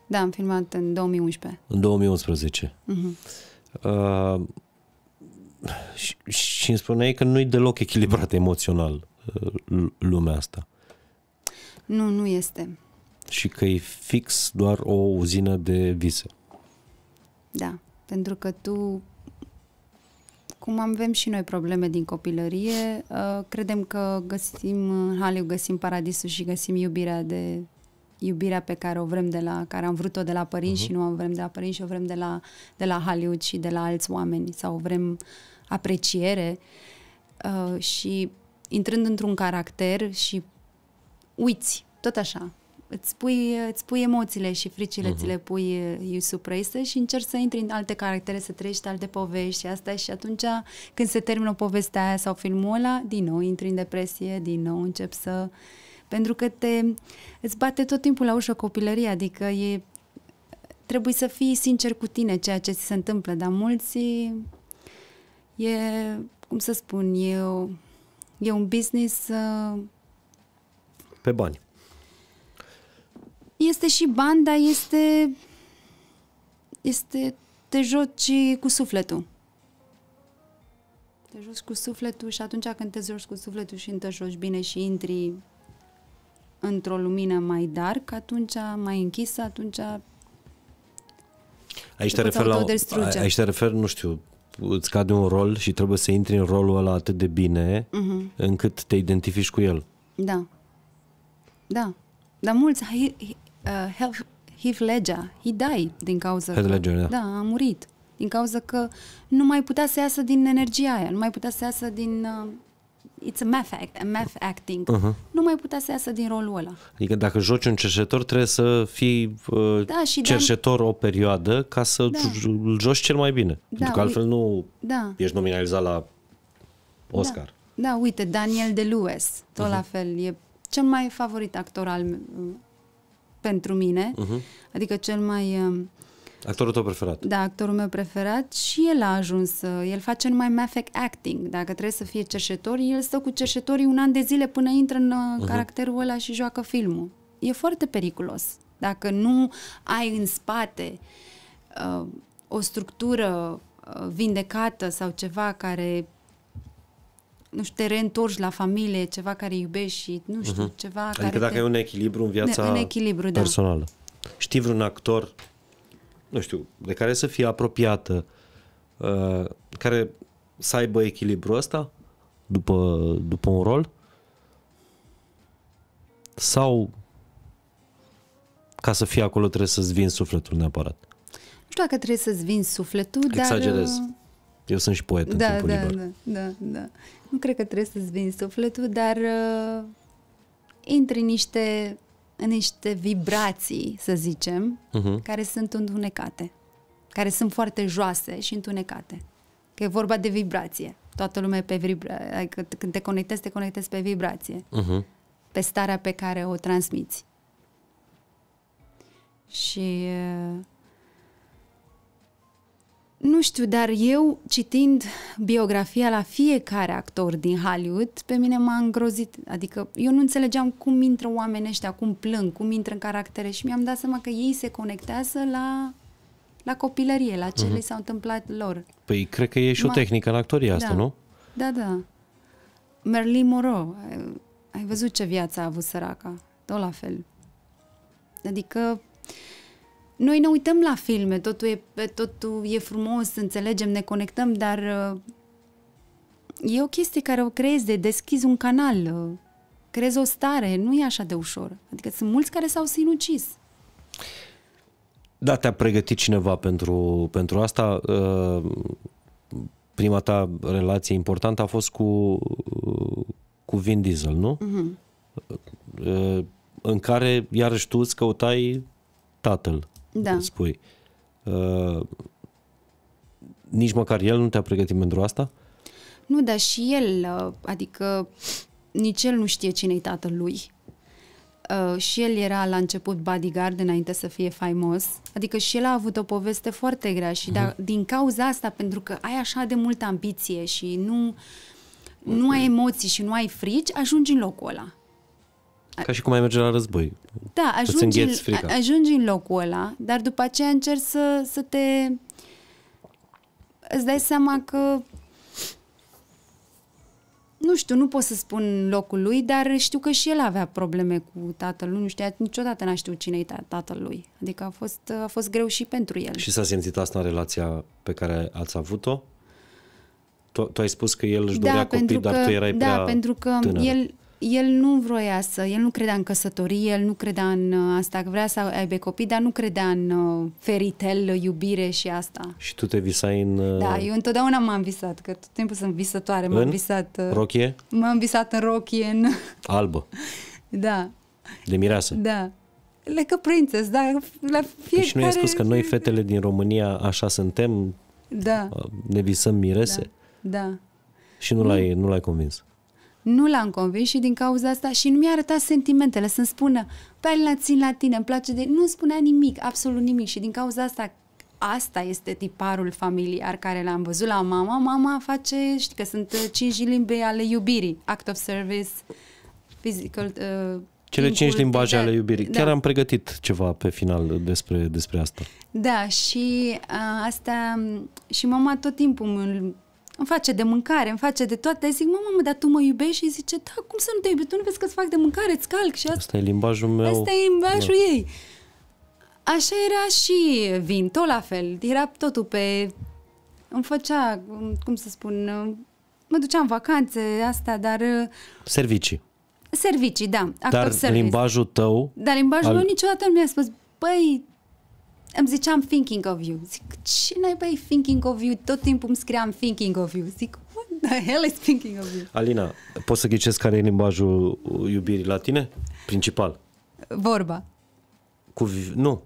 Da, am filmat în 2011. În 2011. Uh-huh. Mhm. Uh, și, și îmi spuneai că nu e deloc echilibrat emoțional uh, lumea asta. Nu, nu este. Și că e fix doar o uzină de vise. Da, pentru că tu, cum avem și noi probleme din copilărie, uh, credem că găsim în Haliu, găsim paradisul și găsim iubirea de iubirea pe care o vrem de la, care am vrut-o de la părinți uh-huh. și mhm. nu o vrem de la părinți și o vrem de la, de la Hollywood și de la alți oameni sau vrem apreciere uh, și intrând într-un caracter și uiți, tot așa, îți pui, îți pui emoțiile și fricile uh-huh. ți le mhm. pui uh, you supraise și încerci să intri în alte caractere, să trăiești alte povești și asta și atunci când se termină povestea aia sau filmul ăla, din nou intri în depresie, din nou încep să uh, pentru că te, îți bate tot timpul la ușă copilăria, adică e, trebuie să fii sincer cu tine ceea ce ți se întâmplă, dar mulți e, cum să spun, e, o, e un business... Uh, Pe bani. Este și bani, dar este, este te joci cu sufletul. Te joci cu sufletul și atunci când te joci cu sufletul și te joci bine și intri într-o lumină mai dark, atunci mai închisă, atunci Aici te, refer la, aici te refer, nu știu, îți cade un rol și trebuie să intri în rolul ăla atât de bine uh-huh. încât te identifici cu el. Da. Da. Dar mulți, he, he, uh, Heath Ledger, he died din cauza Heath Ledger, că, da. da, a murit. Din cauza că nu mai putea să iasă din energia aia, nu mai putea să iasă din uh, it's a math, act, a math acting, uh-huh. nu mai putea să iasă din rolul ăla. Adică dacă joci un cerșetor, trebuie să fii uh, da, și cerșetor de o perioadă ca să da. îl joci cel mai bine. Da, pentru că altfel nu da. ești nominalizat la Oscar. Da, da uite, Daniel de Lewis, tot uh-huh. la fel, e cel mai favorit actor al, uh, pentru mine, uh-huh. adică cel mai... Uh, Actorul tău preferat. Da, actorul meu preferat și el a ajuns, uh, el face numai mafic acting. Dacă trebuie să fie cerșetor, el stă cu cerșetorii un an de zile până intră în uh-huh. caracterul ăla și joacă filmul. E foarte periculos. Dacă nu ai în spate uh, o structură uh, vindecată sau ceva care nu știu, te reîntorci la familie, ceva care iubești și, nu știu, uh-huh. ceva adică care... Adică dacă te... ai un echilibru în viața ne, un echilibru, da. personală. Da. Știi vreun actor nu știu, de care să fie apropiată, uh, care să aibă echilibrul ăsta după, după un rol? Sau ca să fie acolo trebuie să-ți vin sufletul neapărat? Nu știu dacă trebuie să-ți vin sufletul, Exagerez. dar... Uh, Eu sunt și poet da, în timpul da, liber. Da, da, da. Nu cred că trebuie să-ți vin sufletul, dar uh, intri niște în niște vibrații, să zicem, uh-huh. care sunt întunecate, care sunt foarte joase și întunecate. Că e vorba de vibrație. Toată lumea pe vibra- adică când te conectezi, te conectezi pe vibrație, uh-huh. pe starea pe care o transmiți. Și uh, nu știu, dar eu citind biografia la fiecare actor din Hollywood, pe mine m-a îngrozit. Adică eu nu înțelegeam cum intră oamenii ăștia, cum plâng, cum intră în caractere și mi-am dat seama că ei se conectează la, la copilărie, la ce uh-huh. Mhm. le s-a întâmplat lor. Păi cred că e și o tehnică în actoria asta, da. nu? Da, da. Merlin Moreau, ai văzut ce viață a avut săraca, tot la fel. Adică noi ne uităm la filme, totul e, totul e frumos, înțelegem, ne conectăm, dar uh, e o chestie care o creezi de deschizi un canal, uh, creezi o stare, nu e așa de ușor. Adică sunt mulți care s-au sinucis. Da, te-a pregătit cineva pentru, pentru asta. Uh, prima ta relație importantă a fost cu, cu Vin Diesel, nu? Uh-huh. În care, iarăși, tu îți căutai tatăl da. spui. Uh, nici măcar el nu te-a pregătit pentru asta? Nu, dar și el, uh, adică nici el nu știe cine tatăl lui. Uh, și el era la început bodyguard înainte să fie faimos. Adică și el a avut o poveste foarte grea și uh-huh. da, din cauza asta, pentru că ai așa de multă ambiție și nu, nu ai emoții și nu ai frici, ajungi în locul ăla. Ca și cum ai merge la război. Da, ajungi, frica. ajungi în locul ăla, dar după aceea încerci să, să te... Îți dai seama că... Nu știu, nu pot să spun locul lui, dar știu că și el avea probleme cu tatăl lui. Nu știa, niciodată n-a știut cine e tatăl lui. Adică a fost, a fost greu și pentru el. Și s-a simțit asta în relația pe care ați avut-o? Tu, tu ai spus că el își da, dorea da, copii, dar tu erai da, prea pentru că tânără. el el nu vroia să, el nu credea în căsătorie, el nu credea în uh, asta, că vrea să aibă copii, dar nu credea în uh, feritel, iubire și asta. Și tu te visai în... Uh, da, eu întotdeauna m-am visat, că tot timpul sunt visătoare, m-am visat... rochie? M-am visat în rochie, în... Albă? da. De mireasă? Da. Le că prințes, da, la fiecare... Păi și nu ai spus că noi fetele din România așa suntem? Da. Ne visăm mirese? Da. da. Și nu l-ai, nu l-ai convins? nu l-am convins și din cauza asta și nu mi-a arătat sentimentele să-mi spună pe păi, la țin la tine, îmi place de... Nu spunea nimic, absolut nimic și din cauza asta asta este tiparul familiar care l-am văzut la mama. Mama face, știi că sunt uh, cinci limbi ale iubirii, act of service, physical... Uh, cele cinci limbaje de, ale iubirii. Da. Chiar am pregătit ceva pe final despre, despre asta. Da, și uh, asta... Mm, și mama tot timpul îmi face de mâncare, îmi face de toate, dar zic, mamă, dar tu mă iubești? Și zice, da, cum să nu te iubești? Tu nu vezi că îți fac de mâncare, îți calc și asta. Asta e limbajul meu. Asta e limbajul da. ei. Așa era și vin, tot la fel. Era totul pe... Îmi făcea, cum să spun, mă duceam vacanțe, asta, dar... Uh, servicii. Servicii, da. Actor dar service. limbajul tău... Dar limbajul al... meu niciodată nu mi-a spus, băi, îmi ziceam thinking of you. Zic, ce ai băi thinking of you? Tot timpul îmi scriam thinking of you. Zic, what the hell is thinking of you? Alina, poți să ghicesc care e limbajul iubirii la tine? Principal. Vorba. Cu, nu.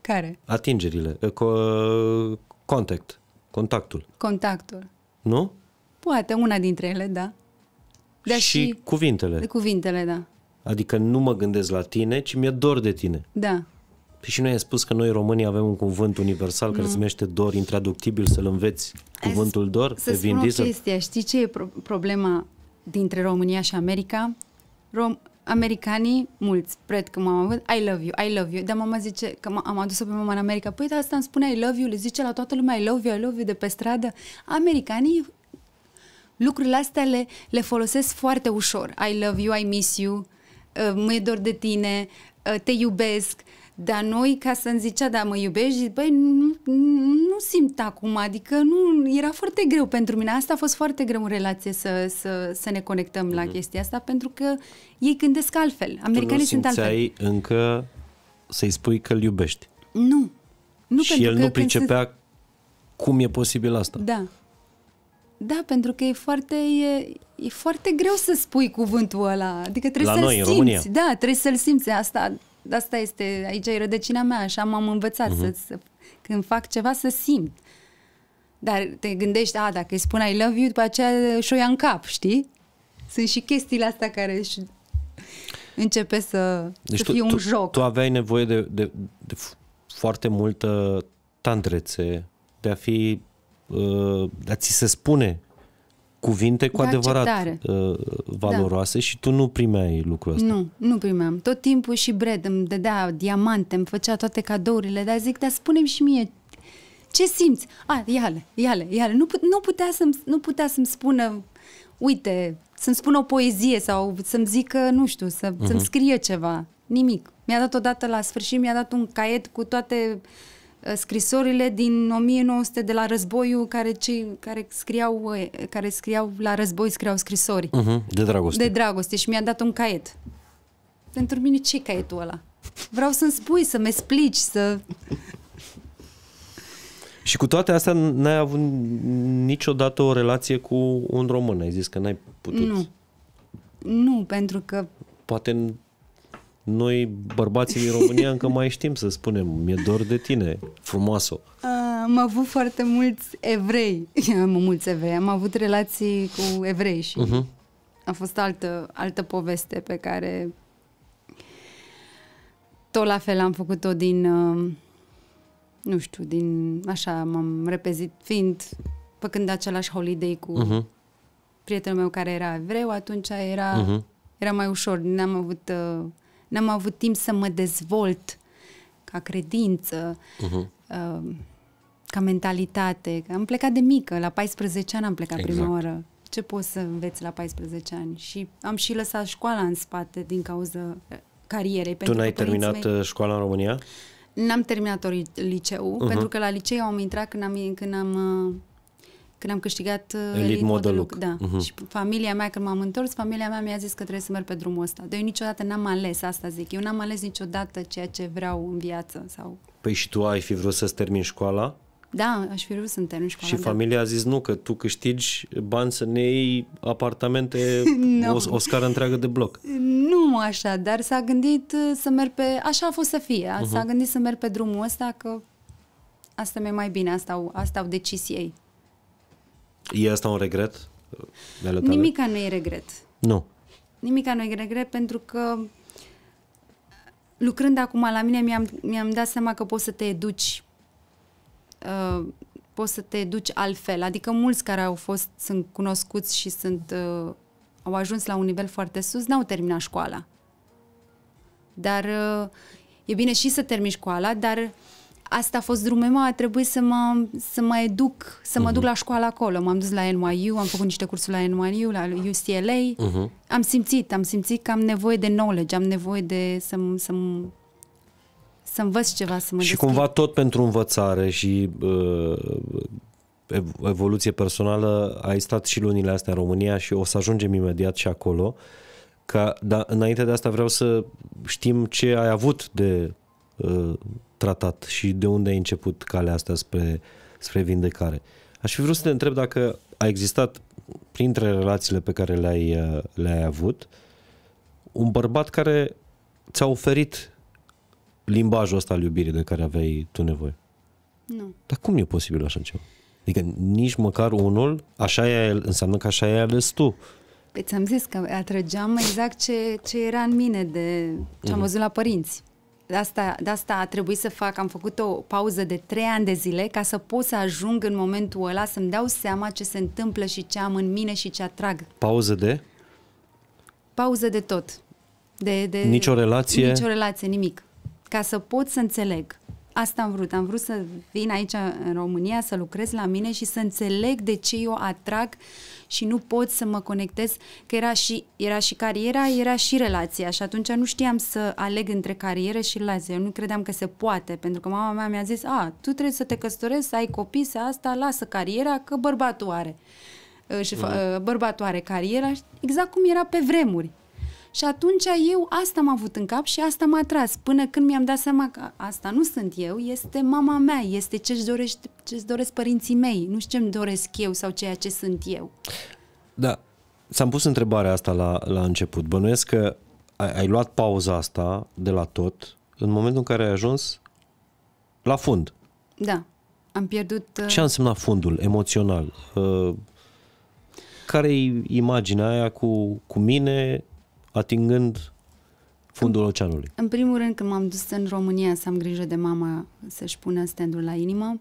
Care? Atingerile. Co- contact. Contactul. Contactul. Nu? Poate, una dintre ele, da. Dar și, și cuvintele. Cuvintele, da. Adică nu mă gândesc la tine, ci mi-e dor de tine. Da. Păi și noi am spus că noi românii avem un cuvânt universal care mm. se numește dor, intraductibil, să-l înveți cuvântul dor. Să spun o chestie, știi ce e pro- problema dintre România și America? Rom- americanii, mulți, cred că m-am avut, I love you, I love you, dar mama zice că am adus-o pe mama în America, păi de da, asta îmi spune I love you, le zice la toată lumea I love you, I love you de pe stradă. Americanii lucrurile astea le, le folosesc foarte ușor. I love you, I miss you, uh, mă e dor de tine, uh, te iubesc. Dar noi, ca să-mi zicea, da, mă iubești, băi, nu, nu simt acum, adică nu, era foarte greu pentru mine. Asta a fost foarte greu în relație să, să, să ne conectăm mm-hmm. la mhm. chestia asta, pentru că ei gândesc altfel. Americanii sunt altfel. Tu încă să-i spui că îl iubești. Nu. nu și el nu pricepea se... cum e posibil asta. Da. Da, pentru că e foarte, e, e foarte greu să spui cuvântul ăla. Adică trebuie La să-l noi, simți. Da, trebuie să-l simți. Asta asta este, aici e rădăcina mea, așa m-am învățat uh-huh. Mhm. să, să, când fac ceva să simt. Dar te gândești, a, dacă îi spun I love you, după aceea și-o ia în cap, știi? Sunt și chestiile astea care își începe să, deci să tu, fie un tu, joc. Tu aveai nevoie de, de, de foarte multă tandrețe, de a fi, uh, de a ți se spune cuvinte cu de adevărat acceptare. Uh, da. valoroase da. și tu nu primeai lucrul ăsta. Nu, nu primeam. Tot timpul și Brad îmi dădea diamante, îmi făcea toate cadourile, dar zic, dar spune-mi și mie ce simți? A, iale, iale, iale. Nu, nu putea să-mi, nu putea să-mi spună, uite, să-mi spună o poezie sau să-mi zică, nu știu, să, uh-huh. să-mi mhm. scrie ceva. Nimic. Mi-a dat odată la sfârșit, mi-a dat un caiet cu toate uh, Eh, scrisorile din 1900 de la războiul care cei care scriau eh, care scriau la război scriau scrisori. Uh-huh, de dragoste. De dragoste și mi-a dat un caiet. Pentru mine ce caietul ăla? Vreau să-mi spui, să-mi explici, să... și cu toate astea n-ai avut niciodată o relație cu un român. Ai zis că n-ai putut. Nu. Nu, pentru că... Poate noi, bărbații din România, încă mai știm să spunem, mi-e dor de tine, frumoasă. Am avut foarte mulți evrei, am mulți evrei, am avut relații cu evrei și uh-huh. a fost altă, altă poveste pe care tot la fel am făcut-o din, nu știu, din, așa m-am repezit, fiind făcând același holiday cu uh-huh. prietenul meu care era evreu, atunci era, uh-huh. era mai ușor, n-am avut... Uh, n-am avut timp să mă dezvolt ca credință, uh-huh. uh, ca mentalitate. Am plecat de mică, la 14 ani am plecat exact. prima oară. Ce poți să înveți la 14 ani? Și am și lăsat școala în spate din cauza uh, carierei. Tu n-ai terminat mei... Uh, școala în România? N-am terminat liceu, uh-huh. pentru că la liceu am intrat când am, când am uh, când am câștigat Elite, Elite Model Look. Da. Uh-huh. Și familia mea, când m-am întors, familia mea mi-a zis că trebuie să merg pe drumul ăsta. Dar eu niciodată n-am ales, asta zic. Eu n-am ales niciodată ceea ce vreau în viață. sau. Păi și tu ai fi vrut să-ți termini școala? Da, aș fi vrut să termin școala. Și da. familia a zis nu, că tu câștigi bani să ne iei apartamente, no. o, o scară întreagă de bloc. Nu așa, dar s-a gândit uh, să merg pe... Așa a fost să fie. Uh-huh. S-a gândit să merg pe drumul ăsta că asta mi-e mai bine, asta au, asta au decis ei. E asta un regret? Nimica nu e regret. Nu. Nimica nu e regret pentru că lucrând acum la mine mi-am, mi-am dat seama că poți să te educi uh, poți să te educi altfel. Adică mulți care au fost, sunt cunoscuți și sunt, uh, au ajuns la un nivel foarte sus, n-au terminat școala. Dar uh, e bine și să termini școala, dar asta a fost drumul meu, a trebuit să mă, să mă educ, să mă uh-huh. duc mhm. la școală acolo. M-am dus la NYU, am făcut niște cursuri la NYU, la UCLA. Uh-huh. Mhm. Am simțit, am simțit că am nevoie de knowledge, am nevoie de să să să învăț ceva, să mă Și deschid. cumva tot pentru învățare și uh, evoluție personală ai stat și lunile astea în România și o să ajungem imediat și acolo. Ca, dar înainte de asta vreau să știm ce ai avut de uh, tratat și de unde ai început calea asta spre, spre vindecare. Aș fi vrut să te întreb dacă a existat printre relațiile pe care le-ai, uh, le-ai avut un bărbat care ți-a oferit limbajul ăsta al iubirii de care aveai tu nevoie. Nu. Dar cum e posibil așa ceva? Adică nici măcar unul, așa e, înseamnă că așa ai ales tu. Păi ți-am zis că atrăgeam exact ce, ce era în mine de ce am mhm. văzut la părinți de asta, de asta a trebuit să fac, am făcut o pauză de trei ani de zile ca să pot să ajung în momentul ăla să-mi dau seama ce se întâmplă și ce am în mine și ce atrag. Pauză de? Pauză de tot. De, de, nicio relație? Nicio relație, nimic. Ca să pot să înțeleg asta am vrut. Am vrut să vin aici în România, să lucrez la mine și să înțeleg de ce eu atrag și nu pot să mă conectez, că era și, era și cariera, era și relația și atunci nu știam să aleg între carieră și relație. Eu nu credeam că se poate, pentru că mama mea mi-a zis, a, tu trebuie să te căsătorești, să ai copii, să asta, lasă cariera, că are. Mm. Și, mm. Bărbatoare cariera, exact cum era pe vremuri. Și atunci eu asta m-am avut în cap și asta m-a tras, până când mi-am dat seama că asta nu sunt eu, este mama mea, este ce-și doresc, ce-și doresc părinții mei, nu știu ce-mi doresc eu sau ceea ce sunt eu. Da, s-am pus întrebarea asta la, la început. Bănuiesc că ai, ai luat pauza asta de la tot în momentul în care ai ajuns la fund. Da, am pierdut... Uh... Ce a însemnat fundul emoțional? Uh, care e imaginea aia cu, cu mine, atingând fundul oceanului? În primul rând, când m-am dus în România să am grijă de mama să-și pună standul la inimă,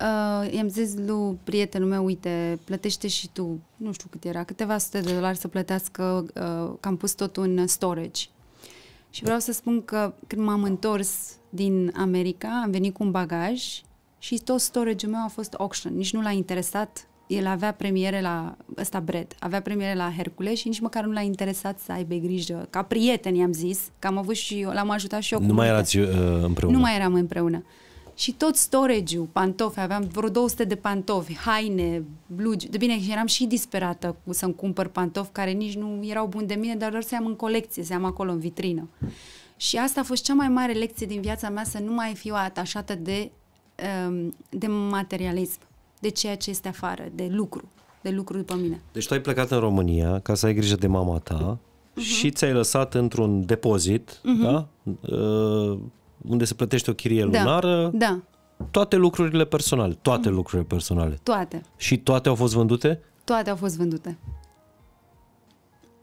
uh, i-am zis lui prietenul meu, uite, plătește și tu, nu știu cât era, câteva sute de dolari să plătească, uh, că am pus totul în storage. Și vreau să spun că când m-am întors din America, am venit cu un bagaj și tot storage-ul meu a fost auction. Nici nu l-a interesat el avea premiere la, ăsta Brad, avea premiere la Hercule și nici măcar nu l-a interesat să aibă grijă. Ca prieten i-am zis, că am avut și eu, l-am ajutat și eu. Nu mai erați uh, împreună? Nu mai eram împreună. Și tot storage-ul, pantofi, aveam vreo 200 de pantofi, haine, blugi. De bine, eram și disperată cu să-mi cumpăr pantofi care nici nu erau buni de mine, dar doar să am în colecție, să am acolo în vitrină. Și asta a fost cea mai mare lecție din viața mea, să nu mai fiu atașată de, um, de materialism de ceea ce este afară, de lucru, de lucru după mine. Deci tu ai plecat în România ca să ai grijă de mama ta uh-huh. și ți-ai lăsat într-un depozit, uh-huh. da? Uh, unde se plătește o chirie da. lunară. Da. Toate lucrurile personale, toate uh-huh. lucrurile personale. Toate. Și toate au fost vândute? Toate au fost vândute.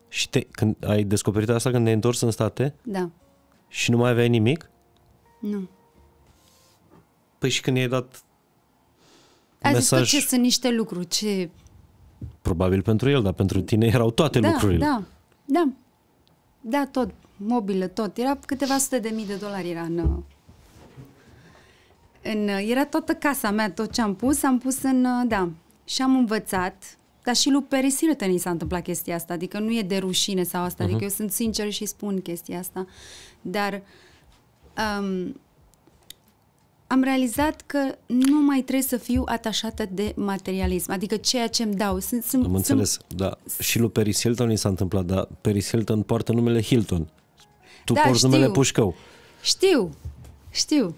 Și te, când ai descoperit asta când ne ai întors în state? Da. Și nu mai aveai nimic? Nu. Păi și când i-ai dat a mesaj... ce sunt niște lucruri, ce... Probabil pentru el, dar pentru tine erau toate da, lucrurile. Da, da, da, tot, mobilă, tot. Era câteva sute de mii de dolari era în, în... Era toată casa mea, tot ce am pus, am pus în... Da, și am învățat, dar și lui Paris Hilton i s-a întâmplat chestia asta, adică nu e de rușine sau asta, uh-huh. adică mhm. eu sunt sincer și spun chestia asta, dar... Um, am realizat că nu mai trebuie să fiu atașată de materialism, adică ceea ce îmi dau. Sunt, sunt, am sunt... înțeles, da. Și lui Paris Hilton i s-a întâmplat, dar Paris Hilton poartă numele Hilton. Tu da, porți știu. numele Pușcău. Știu, știu.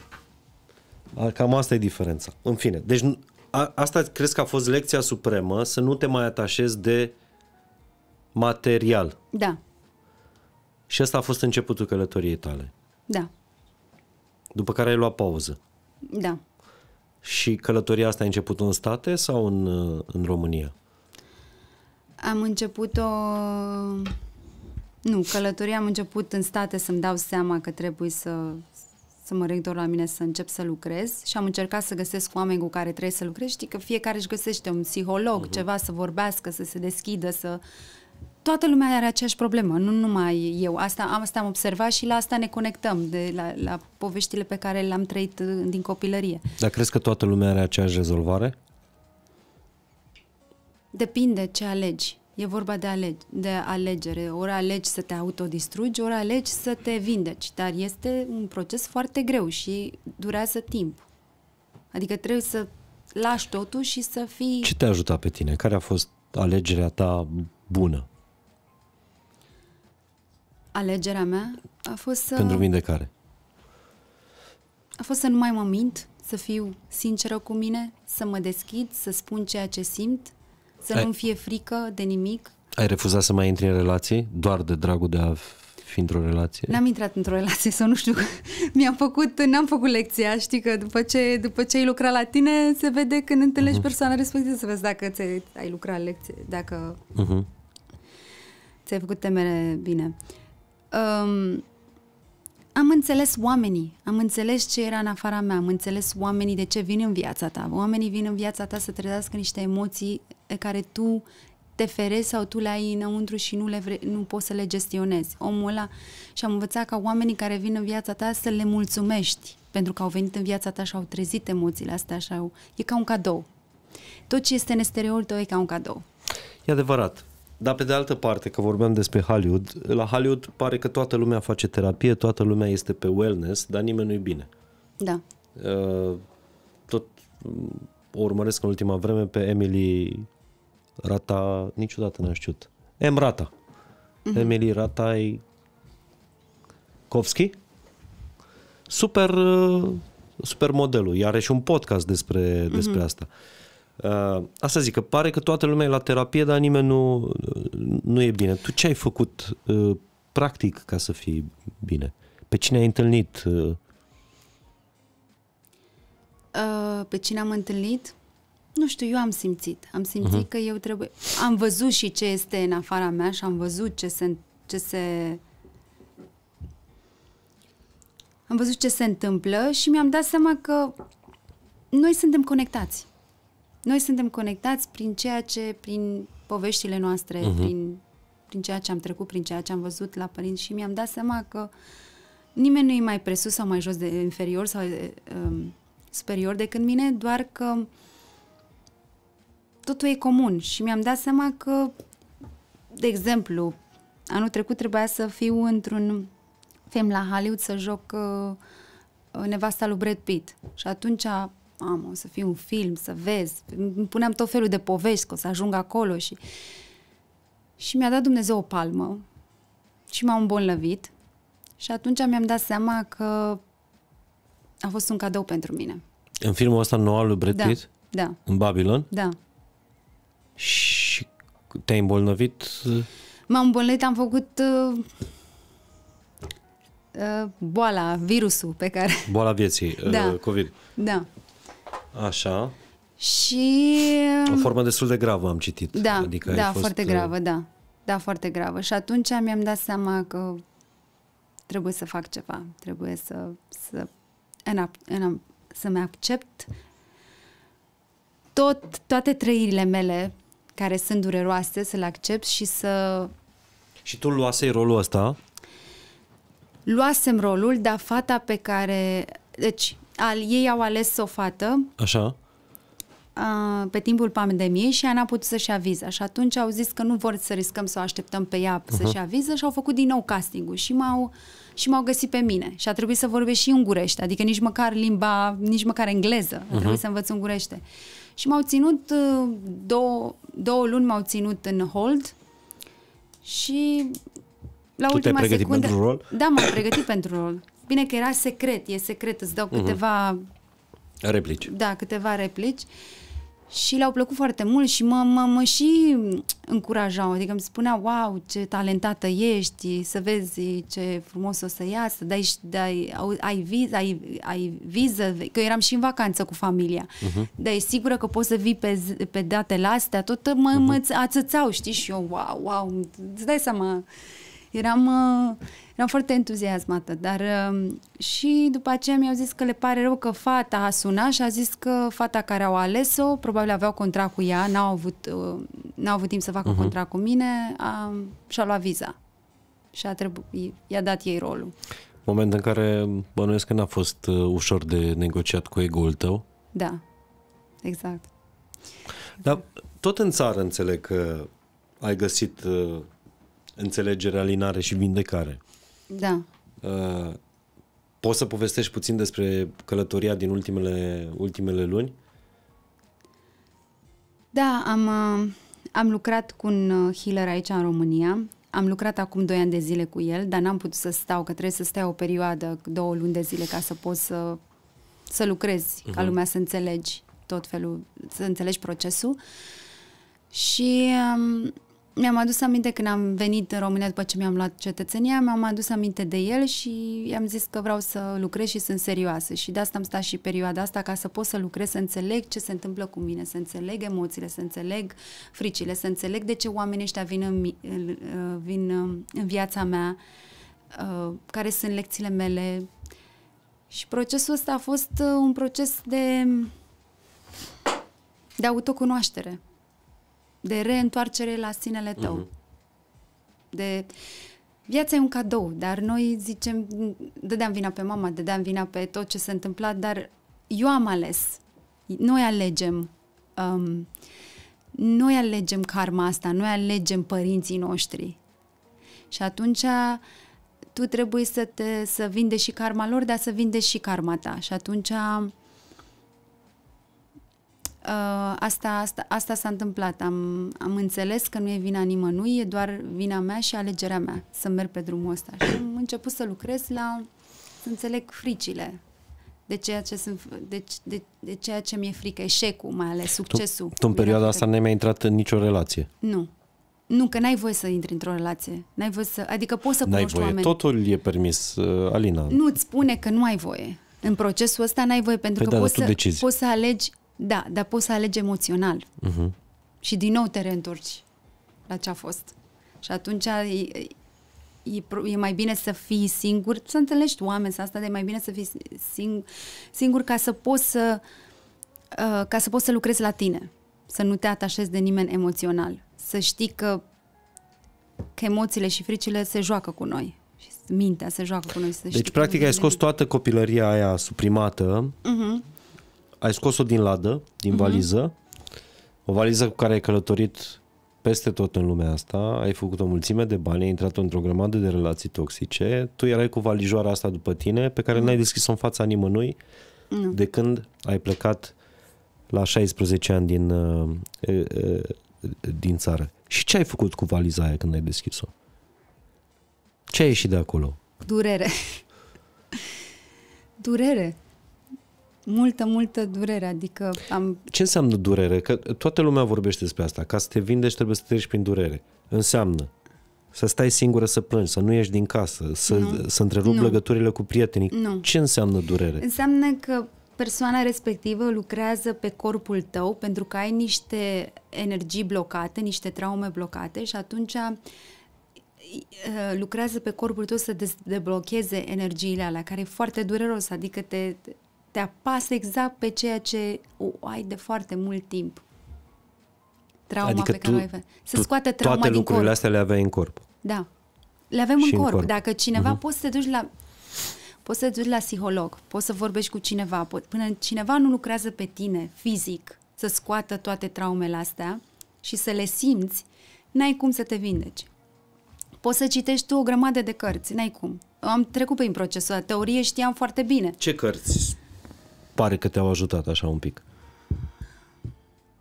Cam asta e diferența. În fine, deci a, asta crezi că a fost lecția supremă, să nu te mai atașezi de material. Da. Și asta a fost începutul călătoriei tale. Da. După care ai luat pauză. Da. Și călătoria asta a început în state sau în, în România? Am început-o... Nu, călătoria am început în state să-mi dau seama că trebuie să, să mă reg doar la mine să încep să lucrez și am încercat să găsesc oameni cu care trebuie să lucrez. Știi că fiecare își găsește un psiholog, uh-huh. ceva să vorbească, să se deschidă, să toată lumea are aceeași problemă, nu numai eu. Asta, asta am observat și la asta ne conectăm, de la, la poveștile pe care le-am trăit uh, din copilărie. Dar crezi că toată lumea are aceeași rezolvare? Depinde ce alegi. E vorba de, alege, de alegere. Ori alegi să te autodistrugi, ori alegi să te vindeci. Dar este un proces foarte greu și durează timp. Adică trebuie să lași totul și să fii... Ce te-a ajutat pe tine? Care a fost alegerea ta bună? alegerea mea a fost să... Pentru vindecare. A fost să nu mai mă mint, să fiu sinceră cu mine, să mă deschid, să spun ceea ce simt, să Ai... nu-mi fie frică de nimic. Ai refuzat să mai intri în relații doar de dragul de a fi într-o relație? N-am intrat într-o relație sau nu știu. Mi-am făcut, n-am făcut lecția, știi că după ce, după ce ai lucrat la tine se vede când întâlnești uh-huh. persoana respectivă să vezi dacă ți ai lucrat lecție, dacă uh-huh. ți-ai făcut temere bine. Uh, um, am înțeles oamenii, am înțeles ce era în afara mea, am înțeles oamenii de ce vin în viața ta. Oamenii vin în viața ta să trezească niște emoții pe care tu te ferezi sau tu le ai înăuntru și nu, le vre, nu poți să le gestionezi. Omul ăla și am învățat ca oamenii care vin în viața ta să le mulțumești pentru că au venit în viața ta și au trezit emoțiile astea și au... E ca un cadou. Tot ce este în exteriorul tău e ca un cadou. E adevărat. Dar pe de altă parte, că vorbeam despre Hollywood, la Hollywood pare că toată lumea face terapie, toată lumea este pe wellness, dar nimeni nu-i bine. Da. Uh, tot o urmăresc în ultima vreme pe Emily Rata, niciodată n-am știut. M. Rata. Uh-huh. Emily Ratai Kovski. Super, uh, super modelul. Iar are și un podcast despre, mhm. despre uh-huh. asta. Uh, Uh, asta zic, că pare că toată lumea e la terapie, dar nimeni nu, nu e bine. Tu ce ai făcut uh, practic ca să fii bine? Pe cine ai întâlnit? Uh, uh pe cine am întâlnit? Nu știu, eu am simțit. Am simțit uh-huh. că eu trebuie... Am văzut și ce este în afara mea și am văzut ce se... Ce se am văzut ce se întâmplă și mi-am dat seama că noi suntem conectați. Noi suntem conectați prin ceea ce, prin poveștile noastre, uh-huh. prin, prin ceea ce am trecut, prin ceea ce am văzut la părinți și mi-am dat seama că nimeni nu e mai presus sau mai jos de inferior sau um, superior decât mine, doar că totul e comun și mi-am dat seama că, de exemplu, anul trecut trebuia să fiu într-un film la Hollywood să joc uh, nevasta lui Brad Pitt și atunci mamă, o să fie un film, să vezi. Îmi puneam tot felul de povești, că o să ajung acolo și... Și mi-a dat Dumnezeu o palmă și m-a îmbolnăvit și atunci mi-am dat seama că a fost un cadou pentru mine. În filmul ăsta nou al lui Brad da, Pitt? Da, da. În Babylon? Da. Și te-ai îmbolnăvit? M-am îmbolnăvit, am făcut uh, uh, boala, virusul pe care... Boala vieții, uh, da. COVID. Da. Așa. Și... O formă destul de gravă am citit. Da, adică da, fost... foarte uh, gravă, da. Da, foarte gravă. Și atunci mi-am dat seama că trebuie să fac ceva. Trebuie să, să, în, în, să-mi accept tot, toate trăirile mele care sunt dureroase, să le accept și să... Și tu luasei rolul ăsta? Luasem rolul, dar fata pe care... Deci, al, ei au ales o fată. Așa. pe timpul pandemiei și ea n-a putut să-și avize. Și atunci au zis că nu vor să riscăm să o așteptăm pe ea uh-huh. să-și mhm. avize și au făcut din nou castingul și m-au, și m-au găsit pe mine. Și a trebuit să vorbesc și ungurește, adică nici măcar limba, nici măcar engleză. Uh-huh. A mhm. trebuit să învăț ungurește. Și m-au ținut, uh, două, două luni m-au ținut în hold și la tu ultima secundă... pentru rol? Da, m-am pregătit pentru rol. Bine că era secret, e secret, îți dau mhm. câteva... Replici. Da, câteva replici. Și le-au plăcut foarte mult și mă, mă, mă și încurajau, adică îmi spunea, wow, ce talentată ești, să vezi ce frumos o să iasă, dai, dai, ai, viz, ai, ai viză, că eram și în vacanță cu familia, uh-huh. dar e sigură că poți să vii pe, pe datele astea, tot mă, uh-huh. mă ațățau, știi, și eu, wow, wow, îți dai seama, eram... Uh, eram foarte entuziasmată, dar um, și după aceea mi-au zis că le pare rău că fata a sunat și a zis că fata care au ales-o, probabil aveau contract cu ea, n-au avut, uh, n-au avut timp să facă uh-huh. contract cu mine, a, și-a luat viza și a trebu- i-a dat ei rolul. Moment în care bănuiesc că n-a fost uh, ușor de negociat cu ego-ul tău. Da, exact. Dar tot în țară înțeleg că ai găsit uh, înțelegerea, alinare și vindecare. Da. Uh, poți să povestești puțin despre călătoria din ultimele, ultimele luni? Da, am, uh, am lucrat cu un uh, healer aici în România. Am lucrat acum 2 ani de zile cu el, dar n-am putut să stau, că trebuie să stai o perioadă, două luni de zile, ca să poți să, să lucrezi, uh-huh. ca mhm. lumea să înțelegi tot felul, să înțelegi procesul. Și Uh, mi-am adus aminte când am venit în România după ce mi-am luat cetățenia, mi-am adus aminte de el și i-am zis că vreau să lucrez și sunt serioasă. Și de asta am stat și perioada asta ca să pot să lucrez, să înțeleg ce se întâmplă cu mine, să înțeleg emoțiile, să înțeleg fricile, să înțeleg de ce oamenii ăștia vin în, uh, vin uh, în viața mea, uh, care sunt lecțiile mele. Și procesul ăsta a fost un proces de, de autocunoaștere de reîntoarcere la sinele tău. Uh-huh. De viața e un cadou, dar noi zicem, dădeam vina pe mama, dădeam vina pe tot ce s-a întâmplat, dar eu am ales. Noi alegem. Um, noi alegem karma asta, noi alegem părinții noștri. Și atunci tu trebuie să te să vinde și karma lor, dar să vinde și karma ta. Și atunci Uh, asta, asta, asta s-a întâmplat. Am, am înțeles că nu e vina nimănui, e doar vina mea și alegerea mea să merg pe drumul ăsta. Și am început să lucrez la să înțeleg fricile de ceea ce, sunt, de, de, de ceea ce mi-e frică, eșecul mai ales, succesul. Tu, tu în perioada asta n-ai mai intrat în nicio relație? Nu. Nu, că n-ai voie să intri într-o relație. N-ai voie să, adică poți să cunoști voie. oameni. Totul e permis, uh, Alina. Nu, îți spune că nu ai voie. În procesul ăsta n-ai voie, pentru păi că da, poți, să, poți să alegi da, dar poți să alegi emoțional. Uh-huh. Și din nou te reîntorci la ce a fost. Și atunci e, e, e mai bine să fii singur, să întâlnești oameni, să asta, de mai bine să fii sing, singur ca să poți să uh, ca să poți să lucrezi la tine, să nu te atașezi de nimeni emoțional, să știi că că emoțiile și fricile se joacă cu noi și mintea se joacă cu noi. Să deci, practic, ai scos toată copilăria aia suprimată uh-huh ai scos-o din ladă, din mm-hmm. valiză, o valiză cu care ai călătorit peste tot în lumea asta, ai făcut o mulțime de bani, ai intrat într-o grămadă de relații toxice, tu erai cu valijoara asta după tine, pe care mm. n-ai deschis-o în fața nimănui, mm. de când ai plecat la 16 ani din, uh, din țară. Și ce ai făcut cu valiza aia când ai deschis-o? Ce ai ieșit de acolo? Durere. Durere multă, multă durere, adică am... Ce înseamnă durere? Că toată lumea vorbește despre asta. Ca să te vindești trebuie să treci prin durere. Înseamnă să stai singură să plângi, să nu ieși din casă, să, nu. să întrerupi legăturile cu prietenii. Nu. Ce înseamnă durere? Înseamnă că persoana respectivă lucrează pe corpul tău pentru că ai niște energii blocate, niște traume blocate și atunci uh, lucrează pe corpul tău să deblocheze energiile alea, care e foarte dureros, adică te, te apasă exact pe ceea ce o ai de foarte mult timp. Trauma adică pe tu, care o ai avea. Să scoate trauma toate din lucrurile corp. astea le aveai în corp. Da. Le avem în corp. în corp. Dacă cineva uh-huh. poți să te duci la poți să te duci la psiholog, poți să vorbești cu cineva, până cineva nu lucrează pe tine fizic, să scoată toate traumele astea și să le simți, n-ai cum să te vindeci. Poți să citești tu o grămadă de cărți, n-ai cum. Am trecut prin procesul, teorie știam foarte bine. Ce cărți? pare că te-au ajutat așa un pic?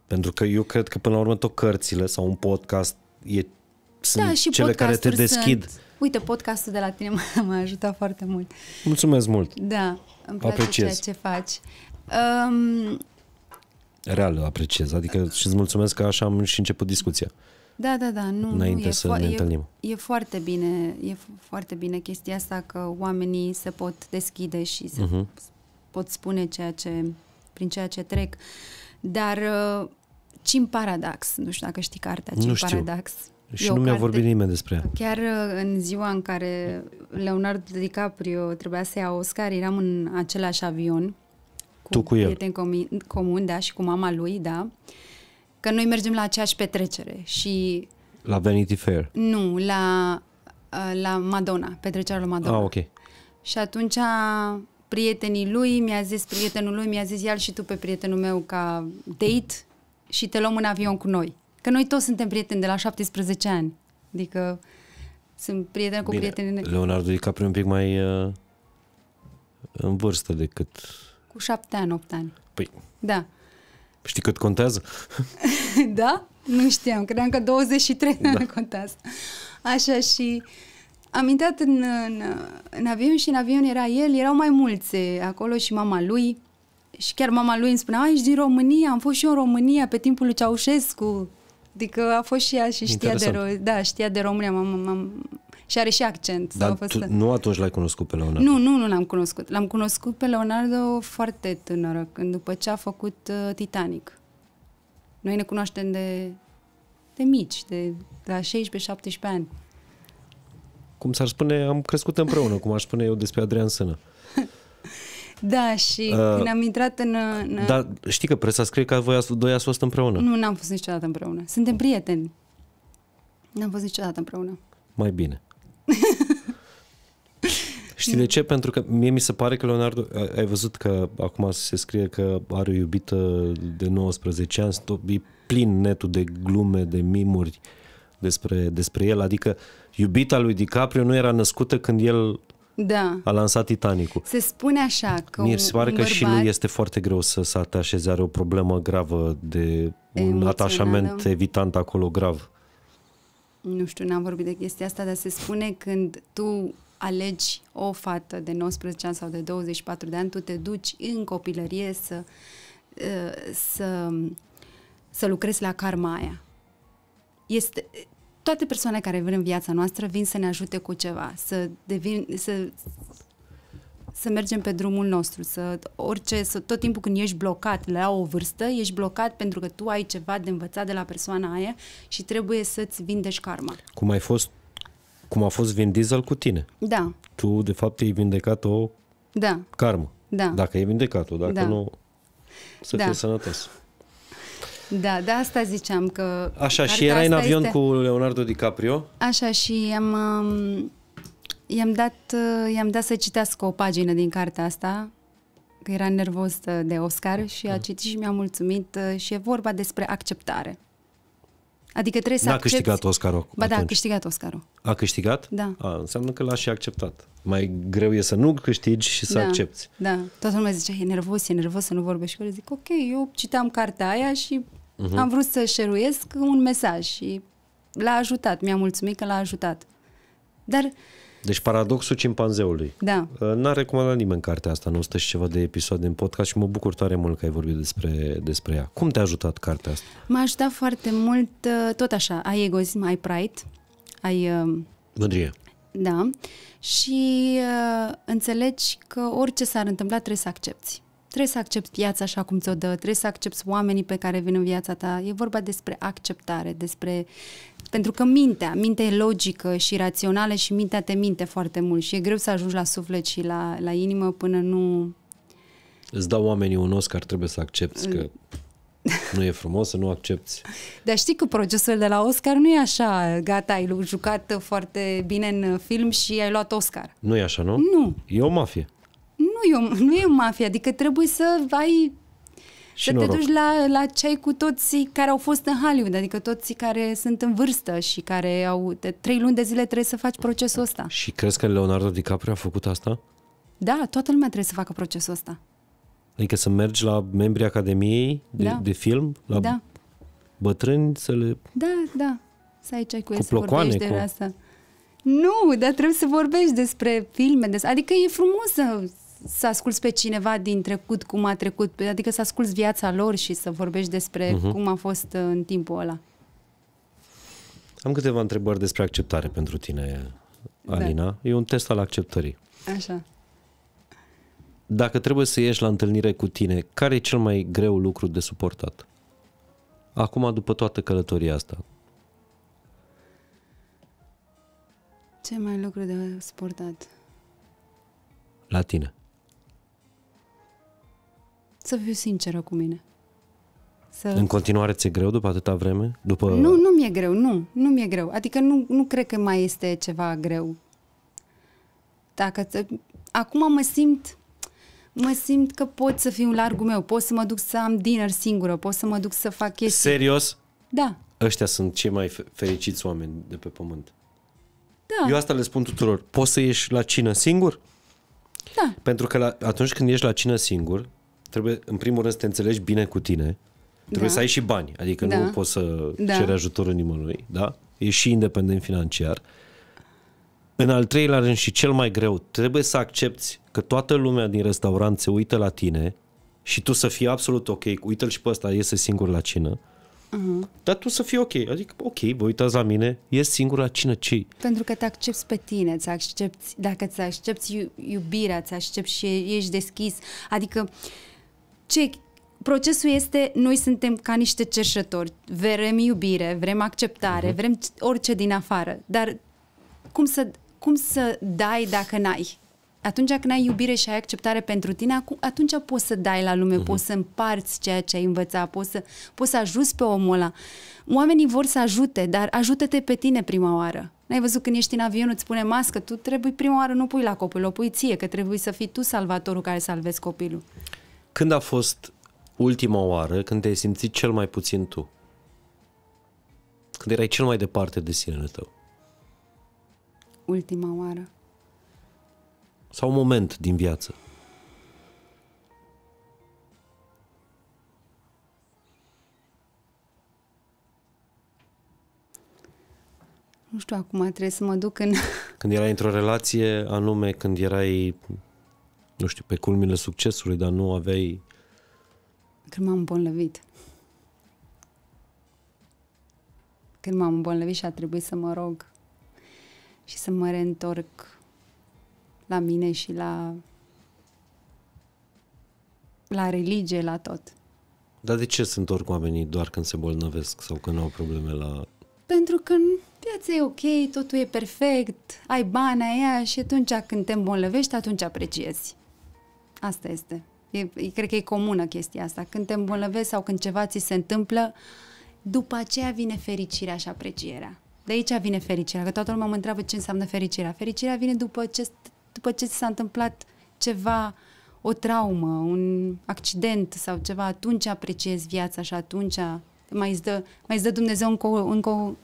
Pentru că eu cred că până la urmă tot cărțile sau un podcast e, sunt da, și cele care te deschid. Sunt. Uite, podcastul de la tine m-a, m-a ajutat foarte mult. Mulțumesc mult. Da, îmi place Apreciez. ceea ce faci. Um, Real apreciez, adică da. și îți mulțumesc că așa am și început discuția. Da, da, da, nu, Înainte nu, e să fo- ne întâlnim. E, e foarte bine, e foarte bine chestia asta că oamenii se pot deschide și se, uh-huh pot spune ceea ce, prin ceea ce trec. Dar uh, Cim Paradox, nu știu dacă știi cartea Cim nu știu. Paradox. Și nu mi-a vorbit nimeni despre ea. Chiar uh, în ziua în care Leonardo DiCaprio trebuia să ia Oscar, eram în același avion cu, tu cu el. prieteni comun, comun, da, și cu mama lui, da, că noi mergem la aceeași petrecere și... La Vanity Fair? Nu, la, uh, la Madonna, petrecerea lui Madonna. Ah, ok. Și atunci prietenii lui, mi-a zis prietenul lui, mi-a zis el și tu pe prietenul meu ca date și te luăm în avion cu noi. Că noi toți suntem prieteni de la 17 ani. Adică sunt prieteni cu prieteni. Leonardo DiCaprio un pic mai uh, în vârstă decât... Cu 7 ani, 8 ani. Păi... Da. Știi cât contează? da? Nu știam, credeam că 23 da. contează. Așa și... Uh, am intrat în, în, în avion și în avion era el, erau mai mulți acolo și mama lui. Și chiar mama lui îmi spunea, a, ești din România, am fost și eu în România pe timpul lui Ceaușescu. Adică a fost și ea și știa Interesant. de, da, știa de România. M-am, m și are și accent. Dar fost... tu, nu atunci l-ai cunoscut pe Leonardo? Nu, nu, nu l-am cunoscut. L-am cunoscut pe Leonardo foarte tânără, când după ce a făcut uh, Titanic. Noi ne cunoaștem de, de mici, de, de la 16-17 ani cum s-ar spune, am crescut împreună, cum aș spune eu despre Adrian Sână. Da, și uh, când am intrat în, în... Da, știi că presa scrie că voi doi ați fost împreună. Nu, n-am fost niciodată împreună. Suntem mm. prieteni. N-am fost niciodată împreună. Mai bine. Știi de ce? Pentru că mie mi se pare că Leonardo, ai văzut că acum se scrie că are o iubită de 19 ani, e plin netul de glume, de mimuri despre, despre el, adică iubita lui DiCaprio nu era născută când el da. a lansat Titanicul. Se spune așa că Mi se pare că bărbat... și lui este foarte greu să se atașeze, are o problemă gravă de un Emoțională. atașament evitant acolo grav. Nu știu, n-am vorbit de chestia asta, dar se spune când tu alegi o fată de 19 ani sau de 24 de ani, tu te duci în copilărie să, uh, să, să lucrezi la karma aia este, toate persoanele care vin în viața noastră vin să ne ajute cu ceva, să devin, să, să mergem pe drumul nostru, să orice, să tot timpul când ești blocat la o vârstă, ești blocat pentru că tu ai ceva de învățat de la persoana aia și trebuie să-ți vindești karma. Cum ai fost, cum a fost Vin Diesel cu tine. Da. Tu, de fapt, ai vindecat o da. karmă. Da. Dacă ai vindecat-o, dacă da. nu, să da. fii sănătos. Da, de asta ziceam că... Așa, și era în avion este... cu Leonardo DiCaprio? Așa, și am... Um, i-am dat, uh, i-am dat să citească o pagină din cartea asta, că era nervos de Oscar și a citit și mi-a mulțumit uh, și e vorba despre acceptare. Adică trebuie să N-a accepti... câștigat Oscarul. Ba atunci. da, a câștigat Oscarul. A câștigat? Da. A, înseamnă că l-a și acceptat. Mai greu e să nu câștigi și să da, accepti. Da, toată lumea zice, e nervos, e nervos să nu vorbești cu el. Zic, ok, eu citeam cartea aia și uh-huh. am vrut să șeruiesc un mesaj și l-a ajutat, mi-a mulțumit că l-a ajutat. Dar deci paradoxul cimpanzeului. Da. Ă, n-a recomandat nimeni cartea asta, Nu stă și ceva de episoade în podcast și mă bucur tare mult că ai vorbit despre, despre ea. Cum te-a ajutat cartea asta? M-a ajutat foarte mult, ă, tot așa, ai egoism, ai pride, ai... Ă, Mândrie. Da. Și uh, înțelegi că orice s-ar întâmpla trebuie să accepti. Trebuie să accepti viața așa cum ți-o dă, trebuie să accepti oamenii pe care vin în viața ta. E vorba despre acceptare, despre... Pentru că mintea, mintea e logică și rațională și mintea te minte foarte mult și e greu să ajungi la suflet și la, la inimă până nu... Îți dau oamenii un Oscar, trebuie să accepti că mm. nu e frumos să nu accepti. Dar știi că procesul de la Oscar nu e așa, gata, ai jucat foarte bine în film și ai luat Oscar. Nu e așa, nu? Nu. E o mafie nu e, o, nu e o mafie, adică trebuie să ai și să noroc. te duci la, la cei cu toți care au fost în Hollywood, adică toți care sunt în vârstă și care au de trei luni de zile trebuie să faci procesul ăsta. Și crezi că Leonardo DiCaprio a făcut asta? Da, toată lumea trebuie să facă procesul ăsta. Adică să mergi la membrii Academiei de, da. de film, la da. bătrâni, să le... Da, da, să ai cei cu, cu ei, plocoane, vorbești cu... de asta. Nu, dar trebuie să vorbești despre filme, des... adică e frumos să să asculți pe cineva din trecut, cum a trecut, adică să asculți viața lor și să vorbești despre uh-huh. cum a fost uh, în timpul ăla. Am câteva întrebări despre acceptare pentru tine, da. Alina. Da. E un test al acceptării. Așa. Dacă trebuie să ieși la întâlnire cu tine, care e cel mai greu lucru de suportat? Acum, după toată călătoria asta. Ce mai lucru de suportat? La tine să fiu sinceră cu mine. Să... În continuare ți-e greu după atâta vreme? După... Nu, nu mi-e greu, nu, nu mi-e greu. Adică nu, nu cred că mai este ceva greu. Dacă Acum mă simt mă simt că pot să fiu în largul meu, pot să mă duc să am dinner singură, pot să mă duc să fac chestii. Serios? Da. Ăștia sunt cei mai fericiți oameni de pe pământ. Da. Eu asta le spun tuturor. Poți să ieși la cină singur? Da. Pentru că la, atunci când ești la cină singur, trebuie în primul rând să te înțelegi bine cu tine, trebuie da. să ai și bani, adică da. nu poți să da. ceri ajutorul nimănui, da? Ești și independent financiar. În al treilea rând și cel mai greu, trebuie să accepti că toată lumea din restaurant se uită la tine și tu să fii absolut ok, uită l și pe ăsta, iese singur la cină. Uh-huh. Dar tu să fii ok. Adică, ok, vă uitați la mine, e singur la cine cei. Pentru că te accepti pe tine, îți accepti, dacă îți accepti iubirea, îți accepti și ești deschis. Adică, uh, ce procesul este, noi suntem ca niște cerșători, vrem iubire, vrem acceptare, uh-huh. vrem orice din afară, dar cum să, cum să dai dacă n-ai? Atunci când ai iubire și ai acceptare pentru tine, atunci poți să dai la lume, uh-huh. poți să împarți ceea ce ai învățat, poți să, poți să ajuți pe omul ăla. Oamenii vor să ajute, dar ajută-te pe tine prima oară. N-ai văzut când ești în avion, îți pune mască, tu trebuie prima oară nu pui la copil, o pui ție, că trebuie să fii tu salvatorul care salvezi copilul. Când a fost ultima oară când te-ai simțit cel mai puțin tu? Când erai cel mai departe de sinele tău? Ultima oară. Sau un moment din viață? nu știu, acum trebuie să mă duc în... Când erai într-o relație anume, când erai nu știu, pe culmile succesului, dar nu aveai... Când m-am îmbolnăvit. Când m-am îmbolnăvit și a trebuit să mă rog și să mă reîntorc la mine și la la religie, la tot. Dar de ce se întorc oamenii doar când se bolnăvesc sau când au probleme la... Pentru că viața e ok, totul e perfect, ai bani, ai aia și atunci când te îmbolnăvești, atunci apreciezi. Asta este. E, cred că e comună chestia asta. Când te îmbolnăvești sau când ceva ți se întâmplă, după aceea vine fericirea și aprecierea. De aici vine fericirea, că toată lumea mă întreabă ce înseamnă fericirea. Fericirea vine după ce, după ce s-a întâmplat ceva, o traumă, un accident sau ceva, atunci apreciezi viața și atunci mai îți dă, mai îți dă Dumnezeu încă, încă...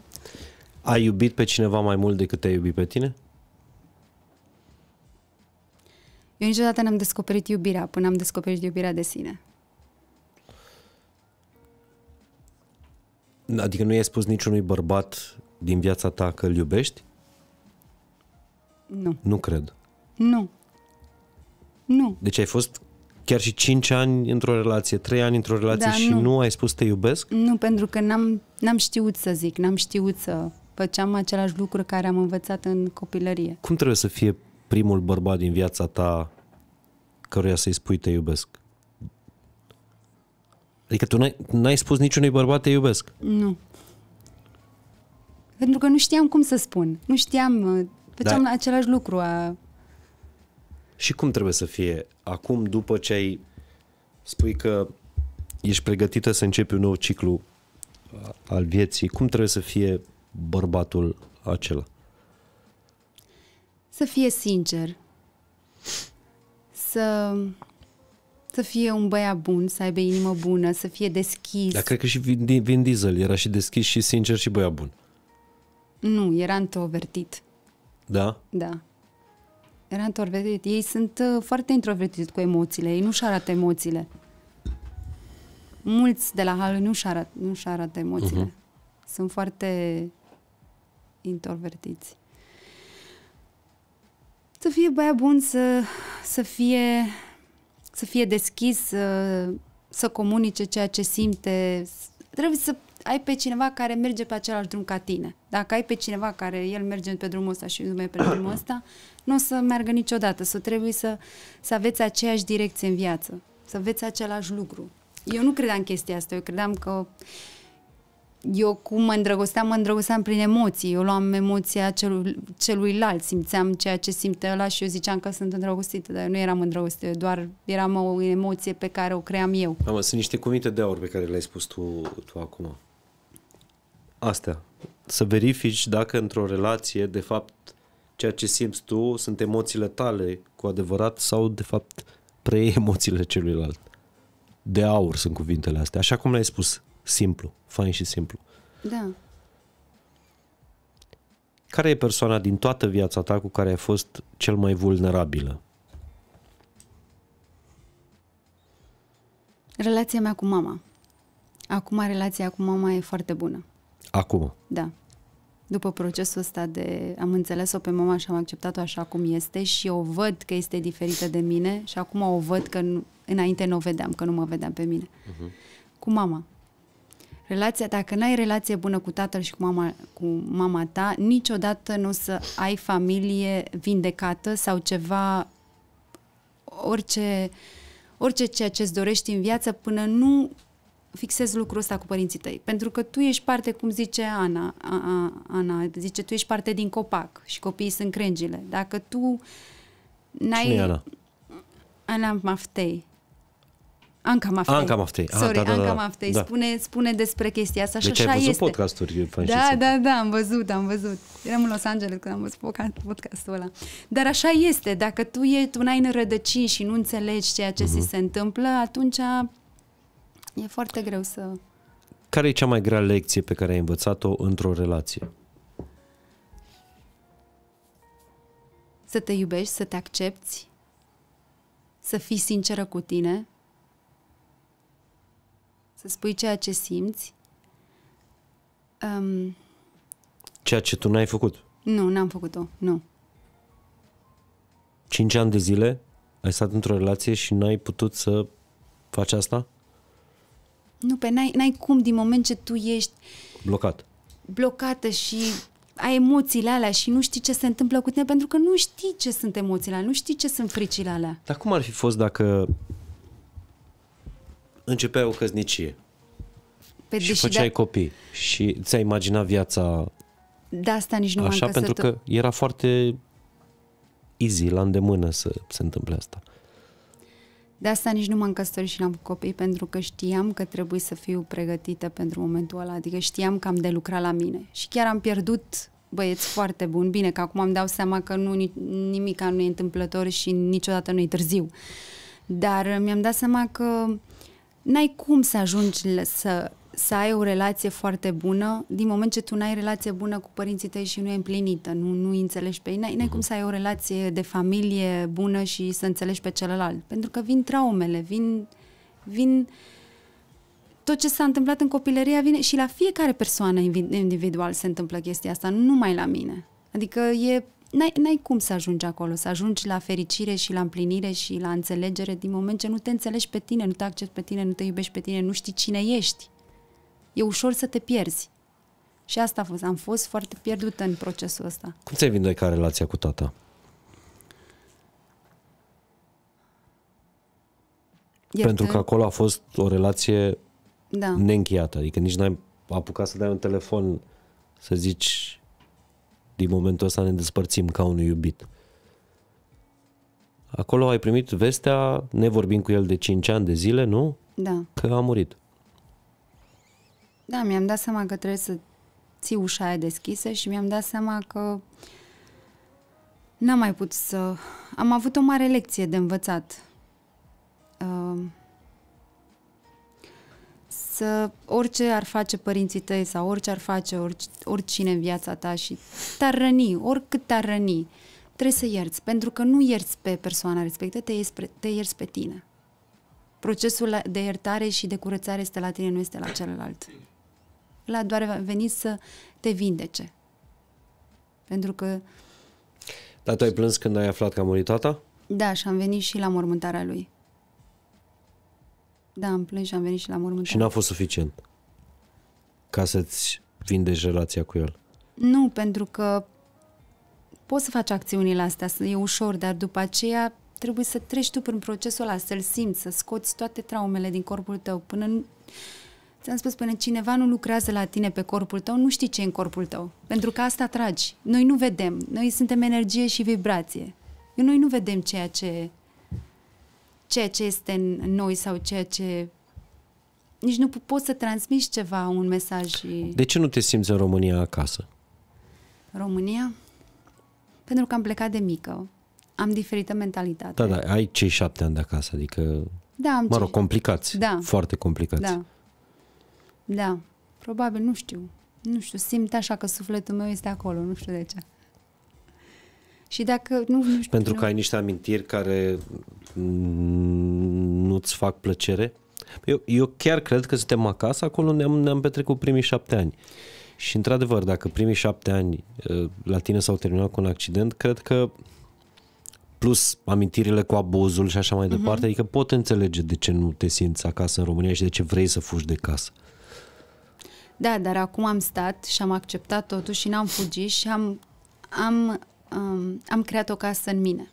Ai iubit pe cineva mai mult decât te-ai iubit pe tine? Eu niciodată n-am descoperit iubirea până am descoperit iubirea de sine. Adică nu i-ai spus niciunui bărbat din viața ta că îl iubești? Nu. Nu cred. Nu. Nu. Deci ai fost chiar și 5 ani într-o relație, 3 ani într-o relație da, și nu. nu ai spus te iubesc? Nu, pentru că n-am, n-am știut să zic, n-am știut să făceam același lucru care am învățat în copilărie. Cum trebuie să fie primul bărbat din viața ta căruia să-i spui te iubesc? Adică tu n-ai, n-ai spus niciunui bărbat te iubesc? Nu. Pentru că nu știam cum să spun. Nu știam, uh, făceam da. același lucru. A... Și cum trebuie să fie acum după ce ai spui că ești pregătită să începi un nou ciclu uh, al vieții, cum trebuie să fie bărbatul acela? să fie sincer, să, să fie un băiat bun, să aibă inimă bună, să fie deschis. Dar cred că și Vin, Vin Diesel era și deschis și sincer și băiat bun. Nu, era introvertit. Da? Da. Era introvertit. Ei sunt uh, foarte introvertiți cu emoțiile. Ei nu-și arată emoțiile. Mulți de la Halloween nu nu-și arată, nu-și arată emoțiile. Uh-huh. Sunt foarte introvertiți. Să fie băiat bun, să, să, fie, să fie deschis, să, să comunice ceea ce simte. Trebuie să ai pe cineva care merge pe același drum ca tine. Dacă ai pe cineva care el merge pe drumul ăsta și nu pe drumul ăsta, nu o să meargă niciodată. Să trebuie să, să aveți aceeași direcție în viață, să aveți același lucru. Eu nu credeam chestia asta, eu credeam că eu cum mă îndrăgosteam, mă îndrăgosteam prin emoții. Eu luam emoția celui, celuilalt, simțeam ceea ce simte ăla și eu ziceam că sunt îndrăgostită, dar eu nu eram îndrăgostită, doar eram o emoție pe care o cream eu. Mamă, sunt niște cuvinte de aur pe care le-ai spus tu, tu acum. Astea. Să verifici dacă într-o relație, de fapt, ceea ce simți tu sunt emoțiile tale cu adevărat sau, de fapt, preiei emoțiile celuilalt. De aur sunt cuvintele astea, așa cum le-ai spus Simplu, fain și simplu. Da. Care e persoana din toată viața ta cu care ai fost cel mai vulnerabilă? Relația mea cu mama. Acum relația cu mama e foarte bună. Acum? Da. După procesul ăsta de am înțeles-o pe mama și am acceptat-o așa cum este și o văd că este diferită de mine și acum o văd că nu, înainte nu o vedeam, că nu mă vedeam pe mine. Uh-huh. Cu mama. Relația, dacă n-ai relație bună cu tatăl și cu mama, cu mama ta, niciodată nu o să ai familie vindecată sau ceva, orice, orice ceea ce îți dorești în viață până nu fixezi lucrul ăsta cu părinții tăi. Pentru că tu ești parte, cum zice Ana, a, a, Ana zice, tu ești parte din copac și copiii sunt crengile. Dacă tu n-ai... Cine Ana? Ana Maftei. Anca Maftei. Anca Maftei. Ah, Sorry, da, da, Anca da, da. Maftei. Da. Spune, spune despre chestia asta și deci așa ai văzut este. podcasturi, Francesca. Da, da, da, am văzut, am văzut. Eram în Los Angeles când am văzut podcastul ăla. Dar așa este, dacă tu, e, tu n-ai înrădăcini și nu înțelegi ceea ce uh-huh. se întâmplă, atunci e foarte greu să... Care e cea mai grea lecție pe care ai învățat-o într-o relație? Să te iubești, să te accepti, să fii sinceră cu tine, să spui ceea ce simți. Um, ceea ce tu n-ai făcut. Nu, n-am făcut-o, nu. Cinci ani de zile ai stat într-o relație și n-ai putut să faci asta? Nu, pe n-ai, n-ai cum din moment ce tu ești... Blocat. Blocată și ai emoțiile alea și nu știi ce se întâmplă cu tine pentru că nu știi ce sunt emoțiile alea, nu știi ce sunt fricile alea. Dar cum ar fi fost dacă începea o căsnicie. Pe păi și făceai de... Da- copii și ți-ai imaginat viața de da, asta nici nu așa, pentru că era foarte easy, la îndemână să se întâmple asta. De asta nici nu m-am căsătorit și n-am copii, pentru că știam că trebuie să fiu pregătită pentru momentul ăla, adică știam că am de lucrat la mine. Și chiar am pierdut băieți foarte buni, bine că acum îmi dau seama că nu, nimica nu e întâmplător și niciodată nu e târziu. Dar mi-am dat seama că uh, n-ai cum să ajungi să, să ai o relație foarte bună din moment ce tu n-ai relație bună cu părinții tăi și nu e împlinită, nu, nu înțelegi pe ei, n-ai, n-ai cum mhm. să ai o relație de familie bună și să înțelegi pe celălalt. Pentru că vin traumele, vin, vin tot ce s-a întâmplat în copilăria vine și la fiecare persoană individual se întâmplă chestia asta, nu numai la mine. Adică e n-ai, n-ai cum să ajungi acolo, să ajungi la fericire și la împlinire și la înțelegere din moment ce nu te înțelegi pe tine, nu te accepti pe tine, nu te iubești pe tine, nu știi cine ești. E ușor să te pierzi. Și asta a fost. Am fost foarte pierdută în procesul ăsta. Cum ți-ai vindecat relația cu tata? Iată. Pentru că acolo a fost o relație da. neîncheiată. Adică nici n-ai apucat să dai un telefon să zici din momentul ăsta ne despărțim ca unui iubit. Acolo ai primit vestea, ne vorbim cu el de 5 ani de zile, nu? Da. Că a murit. Da, mi-am dat seama că trebuie să ții ușa aia deschisă și mi-am dat seama că n-am mai putut să... Am avut o mare lecție de învățat. Uh, să orice ar face părinții tăi sau orice ar face orice, oricine în viața ta și te-ar răni, oricât te-ar răni, trebuie să ierți, pentru că nu ierți pe persoana respectivă, te ierți pe, te ierți pe tine. Procesul de iertare și de curățare este la tine, nu este la celălalt. La doar venit să te vindece. Pentru că... Dar tu ai plâns când ai aflat că a murit tata? Da, și am venit și la mormântarea lui. Da, am plâns și am venit și la mormântare. Și n-a fost suficient ca să-ți vindești relația cu el? Nu, pentru că poți să faci acțiunile astea, e ușor, dar după aceea trebuie să treci tu prin procesul ăla, să-l simți, să scoți toate traumele din corpul tău. Până, în... ți-am spus, până cineva nu lucrează la tine pe corpul tău, nu știi ce e în corpul tău. Pentru că asta tragi. Noi nu vedem. Noi suntem energie și vibrație. Noi nu vedem ceea ce ceea ce este în noi sau ceea ce nici nu poți să transmiți ceva, un mesaj. De ce nu te simți în România acasă? România? Pentru că am plecat de mică. Am diferită mentalitate. Da, da, ai cei șapte ani de acasă, adică... Da, am Mă rog, complicați. Da. Foarte complicați. Da. Da. Probabil, nu știu. Nu știu, simt așa că sufletul meu este acolo, nu știu de ce. Și dacă nu, nu știu, Pentru că ai niște amintiri care nu-ți fac plăcere? Eu, eu chiar cred că suntem acasă, acolo ne-am, ne-am petrecut primii șapte ani. Și într-adevăr, dacă primii șapte ani ă, la tine s-au terminat cu un accident, cred că plus amintirile cu abuzul și așa mai mhm. departe, uh-huh. adică pot înțelege de ce nu te simți acasă în România și de ce vrei să fugi de casă. Da, dar acum am stat și am acceptat totul și n-am fugit și am, am um, am creat o casă în mine.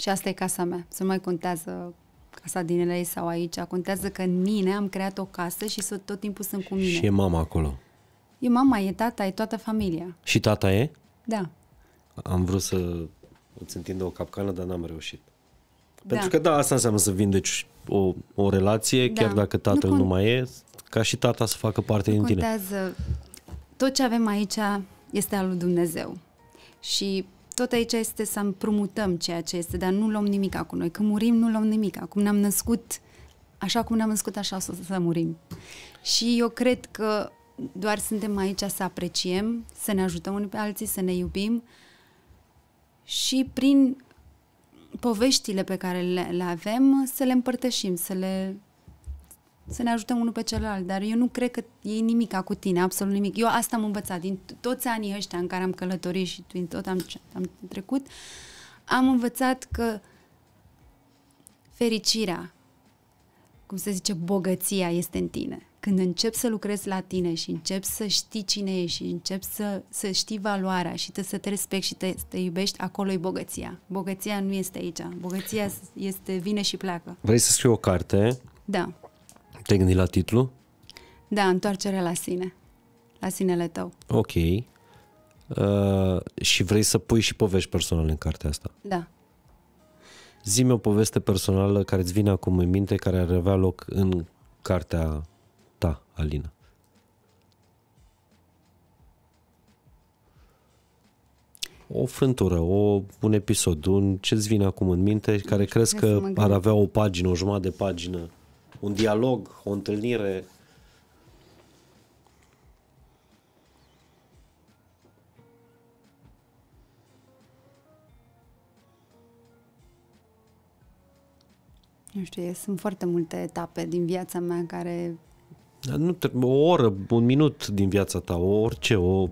Și asta e casa mea. Să nu mai contează casa din Elei sau aici. Contează că în mine am creat o casă și tot timpul sunt cu mine. Și e mama acolo. E mama, e tata, e toată familia. Și tata e? Da. Am vrut să îți întind o capcană, dar n-am reușit. Da. Pentru da. că da, asta înseamnă să vindeci o, o relație, da. chiar dacă tatăl nu, nu mai e, ca și tata să facă parte nu din contează. tine. Tot ce avem aici este al lui Dumnezeu. Și tot aici este să împrumutăm ceea ce este, dar nu luăm nimic cu noi. Când murim, nu luăm nimic. Acum ne-am născut, așa cum ne-am născut, așa o să, să murim. Și eu cred că doar suntem aici să apreciem, să ne ajutăm unii pe alții, să ne iubim și prin poveștile pe care le, le avem să le împărtășim, să le să ne ajutăm unul pe celălalt, dar eu nu cred că e nimic cu tine, absolut nimic. Eu asta am învățat din toți anii ăștia în care am călătorit și din tot am, am trecut, am învățat că fericirea, cum se zice, bogăția este în tine. Când începi să lucrezi la tine și începi să știi cine ești și începi să, să știi valoarea și te, să te respecti și te, te iubești, acolo e bogăția. Bogăția nu este aici. Bogăția este vine și pleacă. Vrei să scrii o carte? Da te-ai gândit la titlu? Da, întoarcerea la sine, la sinele tău. Ok. Uh, și vrei să pui și povești personale în cartea asta? Da. zi o poveste personală care îți vine acum în minte, care ar avea loc în cartea ta, Alina. o frântură, o, un episod, un ce-ți vine acum în minte, care crezi că ar avea o pagină, o jumătate de pagină un dialog, o întâlnire. Nu știu, sunt foarte multe etape din viața mea care... Nu, o oră, un minut din viața ta, orice, o...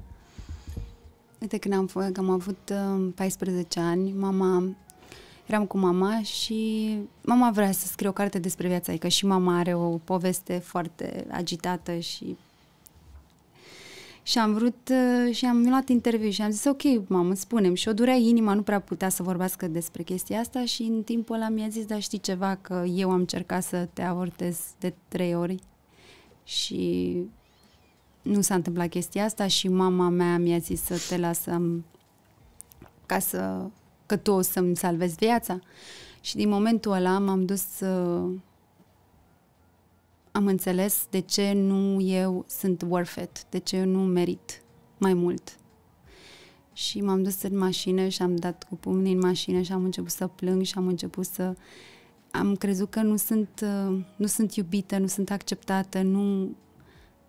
Uite, când am, când am avut 14 um, ani, mama eram cu mama și mama vrea să scrie o carte despre viața ei, că și mama are o poveste foarte agitată și și am vrut uh, și am luat interviu și am zis ok, mamă, spunem. Și o durea inima, nu prea putea să vorbească despre chestia asta și în timpul ăla mi-a zis, dar știi ceva, că eu am încercat să te avortez de trei ori și nu s-a întâmplat chestia asta și mama mea mi-a zis să te lasăm ca să că tu o să-mi salvezi viața. Și din momentul ăla m-am dus să... am înțeles de ce nu eu sunt worth it, de ce eu nu merit mai mult. Și m-am dus în mașină și am dat cu pumnii în mașină și am început să plâng și am început să... Am crezut că nu sunt, uh, nu sunt iubită, nu sunt acceptată, nu...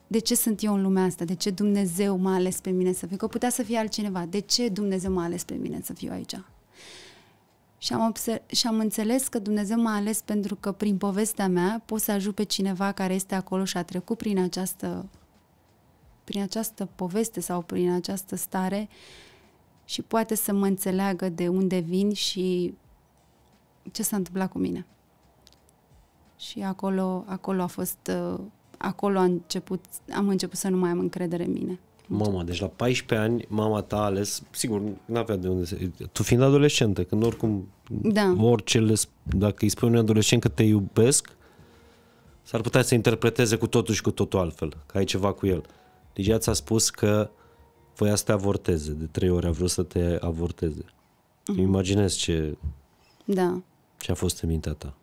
De ce sunt eu în lumea asta? De ce Dumnezeu m-a ales pe mine să fiu? Că putea să fie altcineva. De ce Dumnezeu m-a ales pe mine să fiu aici? Și am, și am înțeles că Dumnezeu m-a ales pentru că prin povestea mea pot să ajut pe cineva care este acolo și a trecut prin această, prin această poveste sau prin această stare și poate să mă înțeleagă de unde vin și ce s-a întâmplat cu mine. Și acolo, acolo a fost, uh, acolo a început, am început să nu mai am încredere în mine. Mama, deci la 14 ani mama ta a ales, sigur, nu avea de unde să... Tu fiind adolescentă, când oricum, da. orice le, dacă îi spui unui adolescent că te iubesc, s-ar putea să interpreteze cu totul și cu totul altfel, că ai ceva cu el. Deci ea ți-a spus că voia să te avorteze, de trei ori a vrut să te avorteze. Mm-hmm. Imaginez ce... Da. Ce a fost în mintea ta.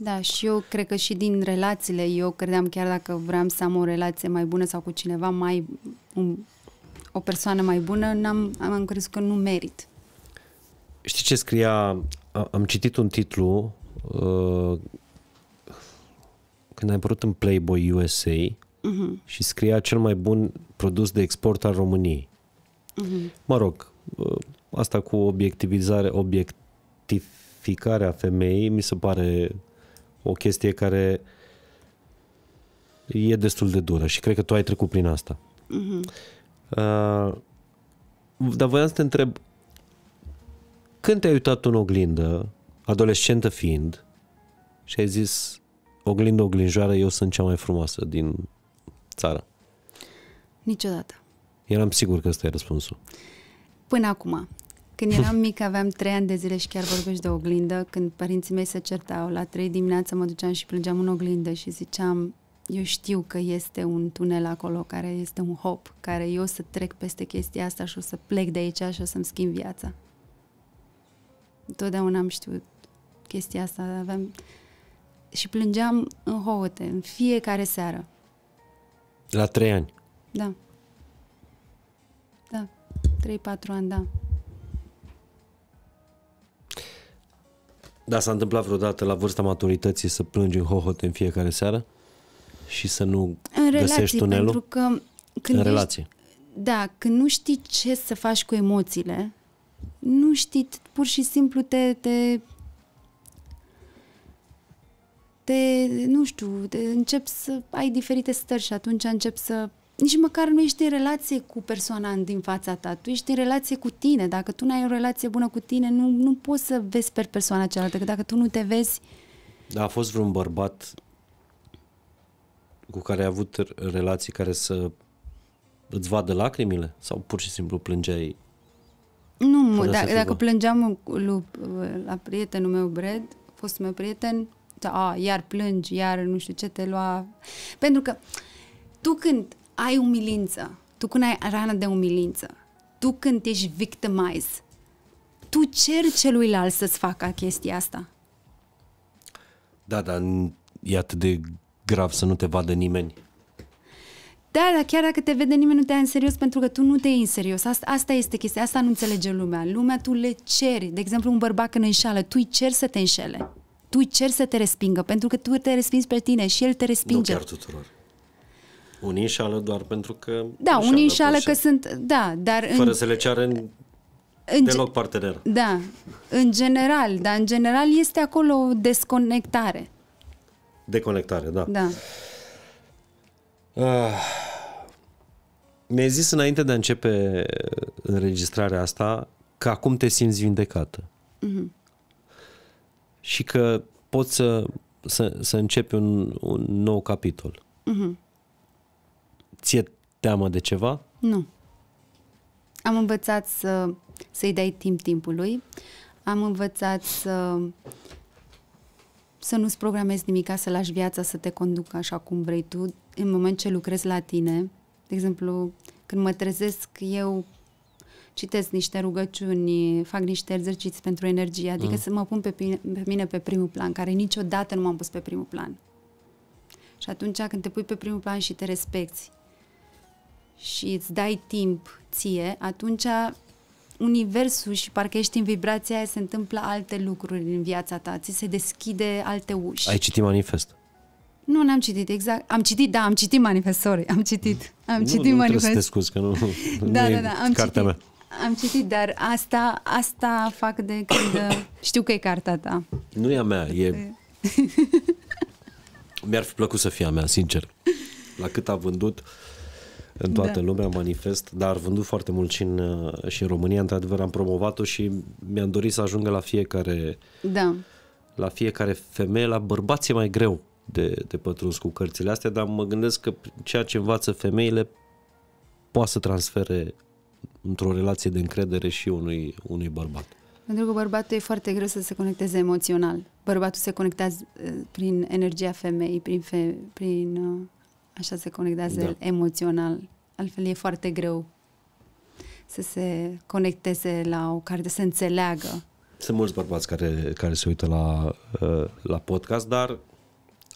Da, și eu cred că și din relațiile, eu credeam chiar dacă vreau să am o relație mai bună sau cu cineva mai, un, o persoană mai bună, n-am, am crezut că nu merit. Știi ce scria? Am citit un titlu uh, când ai apărut în Playboy USA uh-huh. Mhm. și scria cel mai bun produs de export al României. Uh-huh. Mă rog, uh, asta cu obiectivizare, obiectificarea femeii mi se pare o chestie care e destul de dură și cred că tu ai trecut prin asta. Uh-huh. Uh, dar voiam să te întreb, când te-ai uitat în oglindă, adolescentă fiind, și ai zis, oglindă, oglinjoară, eu sunt cea mai frumoasă din țară? Niciodată. Eram sigur că ăsta e răspunsul. Până acum. Când eram mică, aveam trei ani de zile și chiar vorbești de oglindă. Când părinții mei se certau, la trei dimineața mă duceam și plângeam în oglindă și ziceam, eu știu că este un tunel acolo care este un hop, care eu o să trec peste chestia asta și o să plec de aici și o să-mi schimb viața. Totdeauna am știut chestia asta. Aveam... Și plângeam în hohote, în fiecare seară. La trei ani? Da. Da, 3-4 ani, da. Dar s-a întâmplat vreodată la vârsta maturității să plângi în hohote în fiecare seară? Și să nu în relații, găsești tunelul? Pentru că când în ești, relație. Da, când nu știi ce să faci cu emoțiile, nu știi, pur și simplu te, te te, nu știu, te, încep să ai diferite stări și atunci încep să nici măcar nu ești în relație cu persoana din fața ta, tu ești în relație cu tine. Dacă tu nu ai o relație bună cu tine, nu, nu poți să vezi pe persoana cealaltă, că dacă tu nu te vezi... Da, a fost vreun bărbat cu care ai avut relații care să îți vadă lacrimile? Sau pur și simplu plângeai nu, da- dacă, dacă plângeam uh, la prietenul meu, Bred, fost meu prieten, da, a, iar plângi, iar nu știu ce te lua. Pentru că tu când ai umilință, tu când ai rană de umilință, tu când ești victimized, tu ceri celuilalt să-ți facă chestia asta. Da, dar e atât de grav să nu te vadă nimeni. Da, dar chiar dacă te vede nimeni, nu te ia în serios pentru că tu nu te iei în serios. Asta, asta este chestia, asta nu înțelege lumea. Lumea tu le ceri. De exemplu, un bărbat când înșală, tu îi ceri să te înșele. Tu îi ceri să te respingă, pentru că tu te respingi pe tine și el te respinge. Nu chiar tuturor. Unii înșală doar pentru că... Da, unii înșală că sunt... Da, dar... Fără în, să le ceară în, în deloc partener. Da, în general, dar în general este acolo o desconectare. Deconectare, da. Da. Uh, mi-ai zis înainte de a începe înregistrarea asta că acum te simți vindecată. Mm-hmm. Și că poți să, să, să începi un, un nou capitol. Mm-hmm. Ție teamă de ceva? Nu. Am învățat să, să-i dai timp timpului, am învățat să, să nu-ți programezi nimic, să lași viața să te conducă așa cum vrei tu. În moment ce lucrezi la tine, de exemplu, când mă trezesc, eu citesc niște rugăciuni, fac niște exerciții pentru energie, adică mm. să mă pun pe, pe mine pe primul plan, care niciodată nu m-am pus pe primul plan. Și atunci când te pui pe primul plan și te respecti și îți dai timp ție, atunci universul și parcă ești în vibrația aia, se întâmplă alte lucruri în viața ta, ți se deschide alte uși. Ai citit manifest? Nu, n-am citit, exact. Am citit, da, am citit manifest, sorry, am citit. Am nu, citit nu manifest. Nu te scuzi, că nu, da, nu da, da, da, am cartea citit. mea. Am citit, dar asta, asta fac de când... știu că e cartea ta. Nu e a mea, e... Mi-ar fi plăcut să fie a mea, sincer. La cât a vândut... Uh, în toată da. lumea, manifest, dar vândut foarte mult și în, uh, și în România, într-adevăr am promovat-o și mi-am dorit să ajungă la fiecare da. la fiecare femeie, la bărbați e mai greu de, de pătruns cu cărțile astea, dar mă gândesc că ceea ce învață femeile poate să transfere într-o relație de încredere și unui, unui bărbat. Pentru că bărbatul e foarte greu să se conecteze emoțional. Bărbatul se conectează uh, prin energia femeii, prin, fe- prin uh, Așa se conectează da. emoțional. Altfel e foarte greu să se conecteze la o carte, să se înțeleagă. Sunt mulți bărbați care, care se uită la, uh, la podcast, dar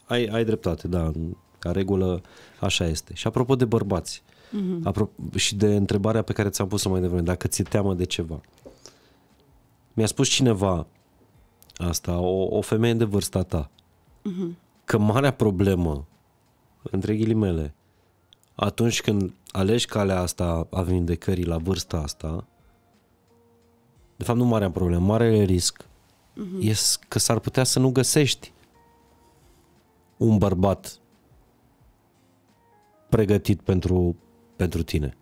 ai, ai dreptate, da, ca regulă așa este. Și apropo de bărbați, mm-hmm. apropo, și de întrebarea pe care ți-am pus-o mai devreme, dacă ți-e teamă de ceva. Mi-a spus cineva asta, o, o femeie de vârsta ta, mm-hmm. că marea problemă între ghilimele, atunci când alegi calea asta a vindecării la vârsta asta, de fapt nu mare am problemă, marele risc uh-huh. e că s-ar putea să nu găsești un bărbat pregătit pentru, pentru tine.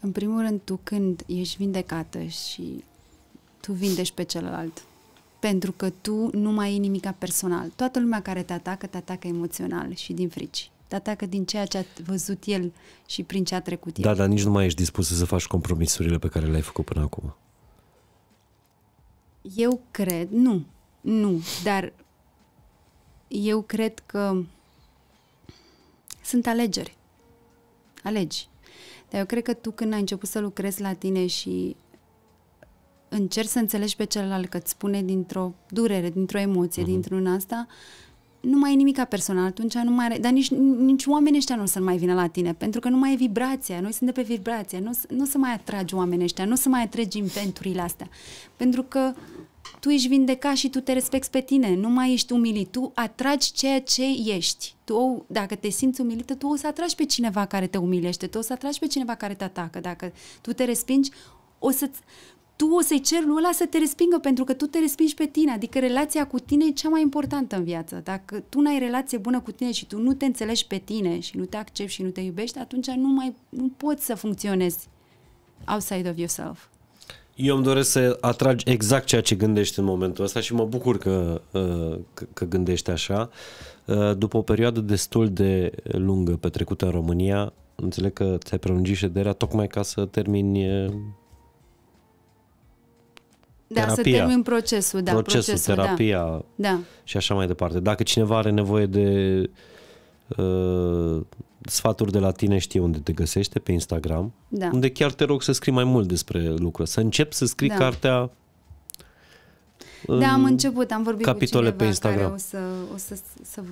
În primul rând, tu când ești vindecată și tu vindești pe celălalt, pentru că tu nu mai ai nimica personal. Toată lumea care te atacă, te atacă emoțional și din frici atacă din ceea ce a văzut el și prin ce a trecut da, el. Da, dar nici nu mai ești dispus să faci compromisurile pe care le-ai făcut până acum. Eu cred, nu, nu, dar eu cred că sunt alegeri. Alegi. Dar eu cred că tu când ai început să lucrezi la tine și încerci să înțelegi pe celălalt că îți spune dintr-o durere, dintr-o emoție, uh-huh. dintr-un asta, nu mai e ca personal, atunci nu mai are, dar nici, nici oamenii ăștia nu o să mai vină la tine, pentru că nu mai e vibrația, noi suntem pe vibrație, nu, nu o să mai atragi oamenii ăștia, nu o să mai atragi inventurile astea, pentru că tu ești vindecat și tu te respecti pe tine, nu mai ești umilit, tu atragi ceea ce ești. Tu, dacă te simți umilită, tu o să atragi pe cineva care te umilește, tu o să atragi pe cineva care te atacă, dacă tu te respingi, o să tu o să-i ceri lui ăla să te respingă pentru că tu te respingi pe tine. Adică relația cu tine e cea mai importantă în viață. Dacă tu n-ai relație bună cu tine și tu nu te înțelegi pe tine și nu te accepti și nu te iubești, atunci nu mai nu poți să funcționezi outside of yourself. Eu îmi doresc să atragi exact ceea ce gândești în momentul ăsta și mă bucur că, uh, că, gândești așa. Uh, după o perioadă destul de lungă petrecută în România, înțeleg că ți-ai prelungit șederea tocmai ca să termini uh, da, terapia. să termin procesul, da, procesul, procesul da. terapia da. și așa mai departe. Dacă cineva are nevoie de uh, sfaturi de la tine, știe unde te găsește, pe Instagram, da. unde chiar te rog să scrii mai mult despre lucrul Să încep să scrii da. cartea da, am început, am vorbit capitole cu cineva pe Instagram. care o să, o, să, să,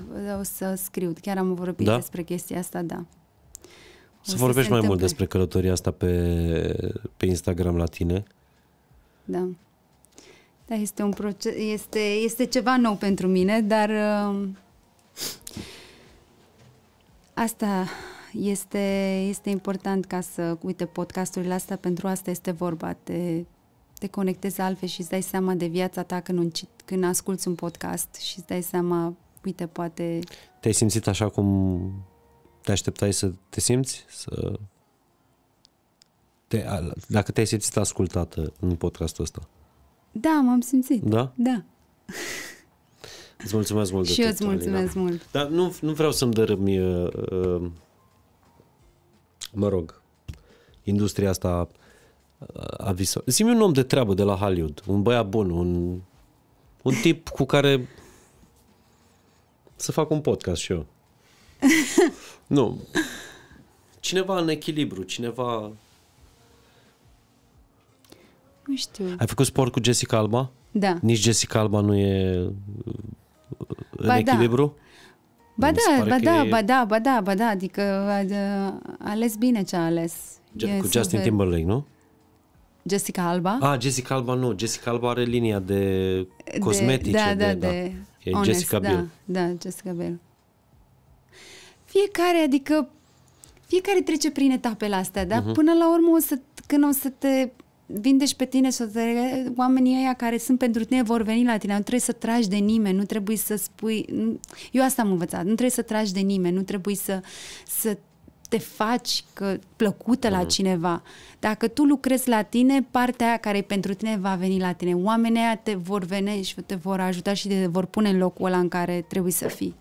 o să scriu. Chiar am vorbit da? despre chestia asta, da. O să, să vorbești mai întâmple. mult despre călătoria asta pe, pe Instagram la tine. Da. Da, este un proces, este, este ceva nou pentru mine, dar uh, asta este, este important ca să, uite, podcasturile astea, pentru asta este vorba, te, te conectezi altfel și îți dai seama de viața ta când, un, când asculti un podcast și îți dai seama, uite, poate... Te-ai simțit așa cum te așteptai să te simți? Să... Te, dacă te-ai simțit ascultată în podcastul ăsta? Da, m-am simțit. Da? Da. Îți mulțumesc mult Și de tot, eu îți mulțumesc Alina. mult. Dar nu, nu vreau să-mi dărâmi, uh, mă rog, industria asta a visor. zi un om de treabă de la Hollywood, un băiat bun, un, un tip cu care să fac un podcast și eu. nu. Cineva în echilibru, cineva nu știu. Ai făcut sport cu Jessica Alba? Da. Nici Jessica Alba nu e în ba da. echilibru? Da. Ba da, ba da, e... ba da, ba da, ba da, adică a, a ales bine ce a ales. Ge- e cu super. Justin Timberlake, nu? Jessica Alba? Ah, Jessica Alba nu, Jessica Alba are linia de cosmetice. De, da, da, de, da, de, da. E honest, Jessica da, Biel. Da, Jessica Biel. Fiecare, adică, fiecare trece prin etapele astea, dar uh-huh. până la urmă o să, când o să te vindești pe tine să te, oamenii ăia care sunt pentru tine vor veni la tine, nu trebuie să tragi de nimeni, nu trebuie să spui, eu asta am învățat, nu trebuie să tragi de nimeni, nu trebuie să, să te faci că plăcută mm. la mhm. cineva. Dacă tu lucrezi la tine, partea aia care e pentru tine va veni la tine. Oamenii aia te vor veni și te vor ajuta și te vor pune în locul ăla în care trebuie să fii.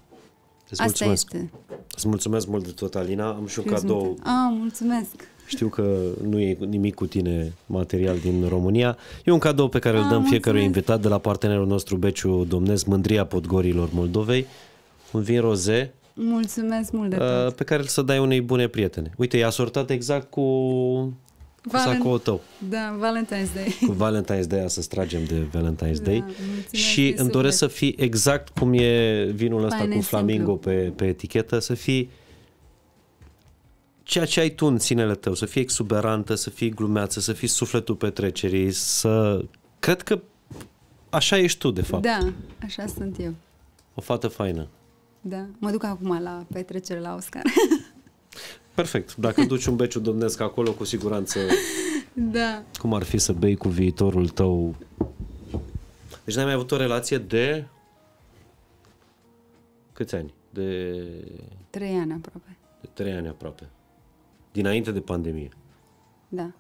Îți Asta mulțumesc. este. Îți mulțumesc mult de tot, Alina. Am și un cadou. Ah, mulțumesc. Știu că nu e nimic cu tine material din România. E un cadou pe care îl dăm fiecărui invitat de la partenerul nostru Beciu Domnesc, Mândria Podgorilor Moldovei. Un vin roze, Mulțumesc mult de uh, tot. Pe care îl să dai unei bune prietene. Uite, e asortat exact cu, cu Valen... sacoul tău. Da, Valentine's Day. Cu Valentine's Day, să stragem de Valentine's da, Day. Da, și îmi doresc să fii exact cum e vinul ăsta cu flamingo pe, pe etichetă, să fii ceea ce ai tu în sinele tău, să fii exuberantă, să fii glumeață, să fii sufletul petrecerii, să... Cred că așa ești tu, de fapt. Da, așa sunt eu. O fată faină. Da, mă duc acum la petrecere la Oscar. Perfect. Dacă duci un beciu domnesc acolo, cu siguranță... Da. Cum ar fi să bei cu viitorul tău? Deci n-ai mai avut o relație de... Câți ani? De... Trei ani aproape. De trei ani aproape dinainte de pandemie. Da.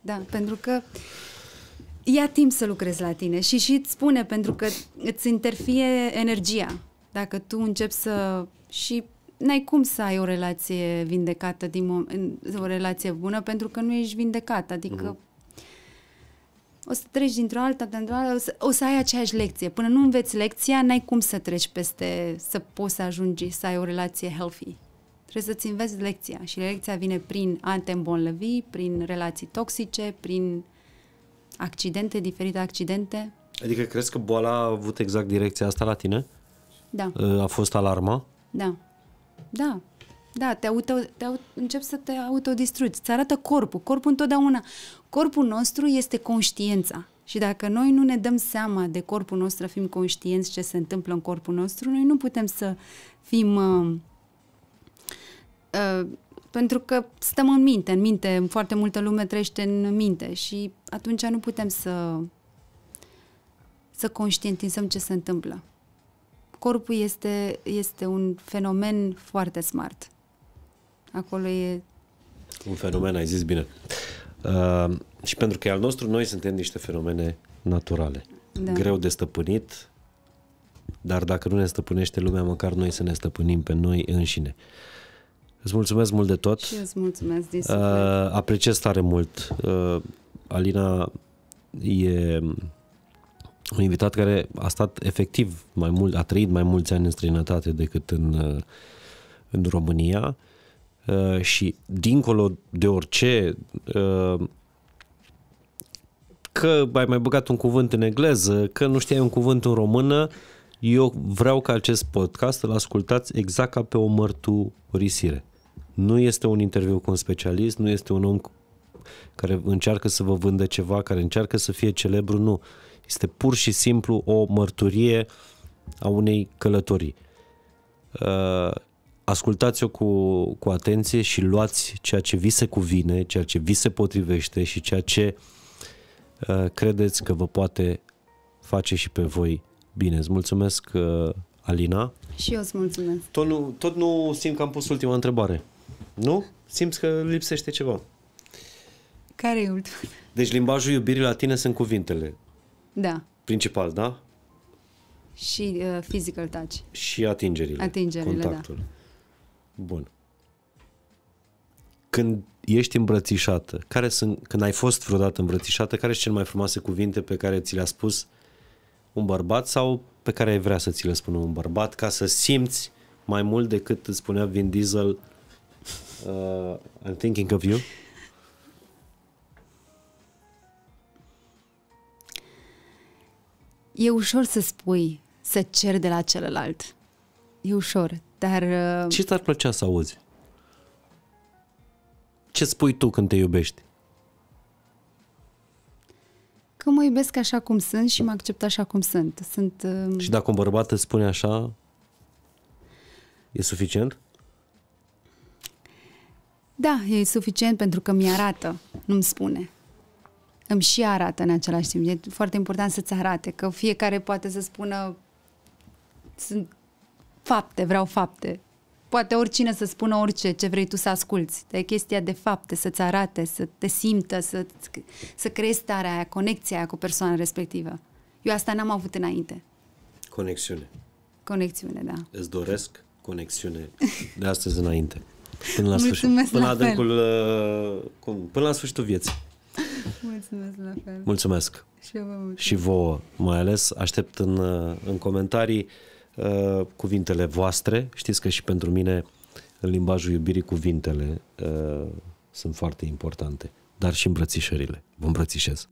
Da, pentru că ia timp să lucrezi la tine și și îți spune pentru că îți interfie energia. Dacă tu începi să și n-ai cum să ai o relație vindecată din mom- o relație bună pentru că nu ești vindecat, adică mm-hmm. O să treci dintr-o altă dintr-o altă, o să, o să ai aceeași lecție. Până nu înveți lecția, n-ai cum să treci peste, să poți să ajungi să ai o relație healthy trebuie să-ți înveți lecția și lecția vine prin a te îmbolnăvi, prin relații toxice, prin accidente, diferite accidente. Adică crezi că boala a avut exact direcția asta la tine? Da. Ă, a fost alarma? Da. Da. Da, te auto, te auto, încep să te autodistruți. Ți arată corpul. Corpul întotdeauna. Corpul nostru este conștiința. Și dacă noi nu ne dăm seama de corpul nostru, fim conștienți ce se întâmplă în corpul nostru, noi nu putem să fim uh, Uh, pentru că stăm în minte, în minte, foarte multă lume trăiește în minte și atunci nu putem să să conștientizăm ce se întâmplă. Corpul este, este un fenomen foarte smart. Acolo e... Un fenomen, ai zis bine. Uh, și pentru că e al nostru, noi suntem niște fenomene naturale. Da. Greu de stăpânit, dar dacă nu ne stăpânește lumea, măcar noi să ne stăpânim pe noi înșine. Uh, Îți mulțumesc mult de tot. Și îți mulțumesc din uh, suflet. Uh, apreciez tare mult. Uh, Alina e un invitat care a stat efectiv mai mult, a trăit mai mulți ani în străinătate decât în, uh, în România uh, și dincolo de orice uh, că ai mai băgat un cuvânt în engleză, că nu știai un cuvânt în română, eu vreau ca acest podcast să-l ascultați exact ca pe o mărturisire. Nu este un interviu cu un specialist, nu este un om care încearcă să vă vândă ceva, care încearcă să fie celebru, nu. Este pur și simplu o mărturie a unei călătorii. Uh, ascultați-o cu, cu atenție și luați ceea ce vi se cuvine, ceea ce vi se potrivește și ceea ce uh, credeți că vă poate face și pe voi bine. Îți mulțumesc, uh, Alina. Și eu îți mulțumesc. Tot nu, tot nu simt că am pus ultima întrebare. Nu? Simți că lipsește ceva. Care e ultimul? Deci limbajul iubirii la tine sunt cuvintele. Da. Principal, da? Și uh, physical touch. Și atingerile. Atingerile, da. contactul. da. Bun. Când ești îmbrățișată, care sunt, când ai fost vreodată îmbrățișată, care sunt cele mai frumoase cuvinte pe care ți le-a spus un bărbat sau pe care ai vrea să ți le spună un bărbat ca să simți mai mult decât îți spunea Vin Diesel Uh, I'm thinking of you. E ușor să spui, să ceri de la celălalt. E ușor, dar... Uh... Ce ți-ar plăcea să auzi? Ce spui tu când te iubești? Că mă iubesc așa cum sunt și mă accept așa cum sunt. sunt uh... Și dacă un bărbat îți spune așa, e suficient? Da, e suficient pentru că mi-arată, nu-mi spune. Îmi și arată în același timp. E foarte important să-ți arate, că fiecare poate să spună sunt fapte, vreau fapte. Poate oricine să spună orice, ce vrei tu să asculți. Dar e chestia de fapte, să-ți arate, să te simtă, să, să creezi starea aia, conexia aia cu persoana respectivă. Eu asta n-am avut înainte. Conexiune. Conexiune, da. Îți doresc conexiune de astăzi înainte. Până la sfârșit. Mulțumesc până la, fel. adâncul, uh, cum, până la sfârșitul vieții. Mulțumesc la fel. Mulțumesc. Și eu vă mulțumesc. Și vouă, mai ales, aștept în, uh, în comentarii uh, cuvintele voastre. Știți că și pentru mine în limbajul iubirii cuvintele uh, sunt foarte importante, dar și îmbrățișările. Vă îmbrățișez.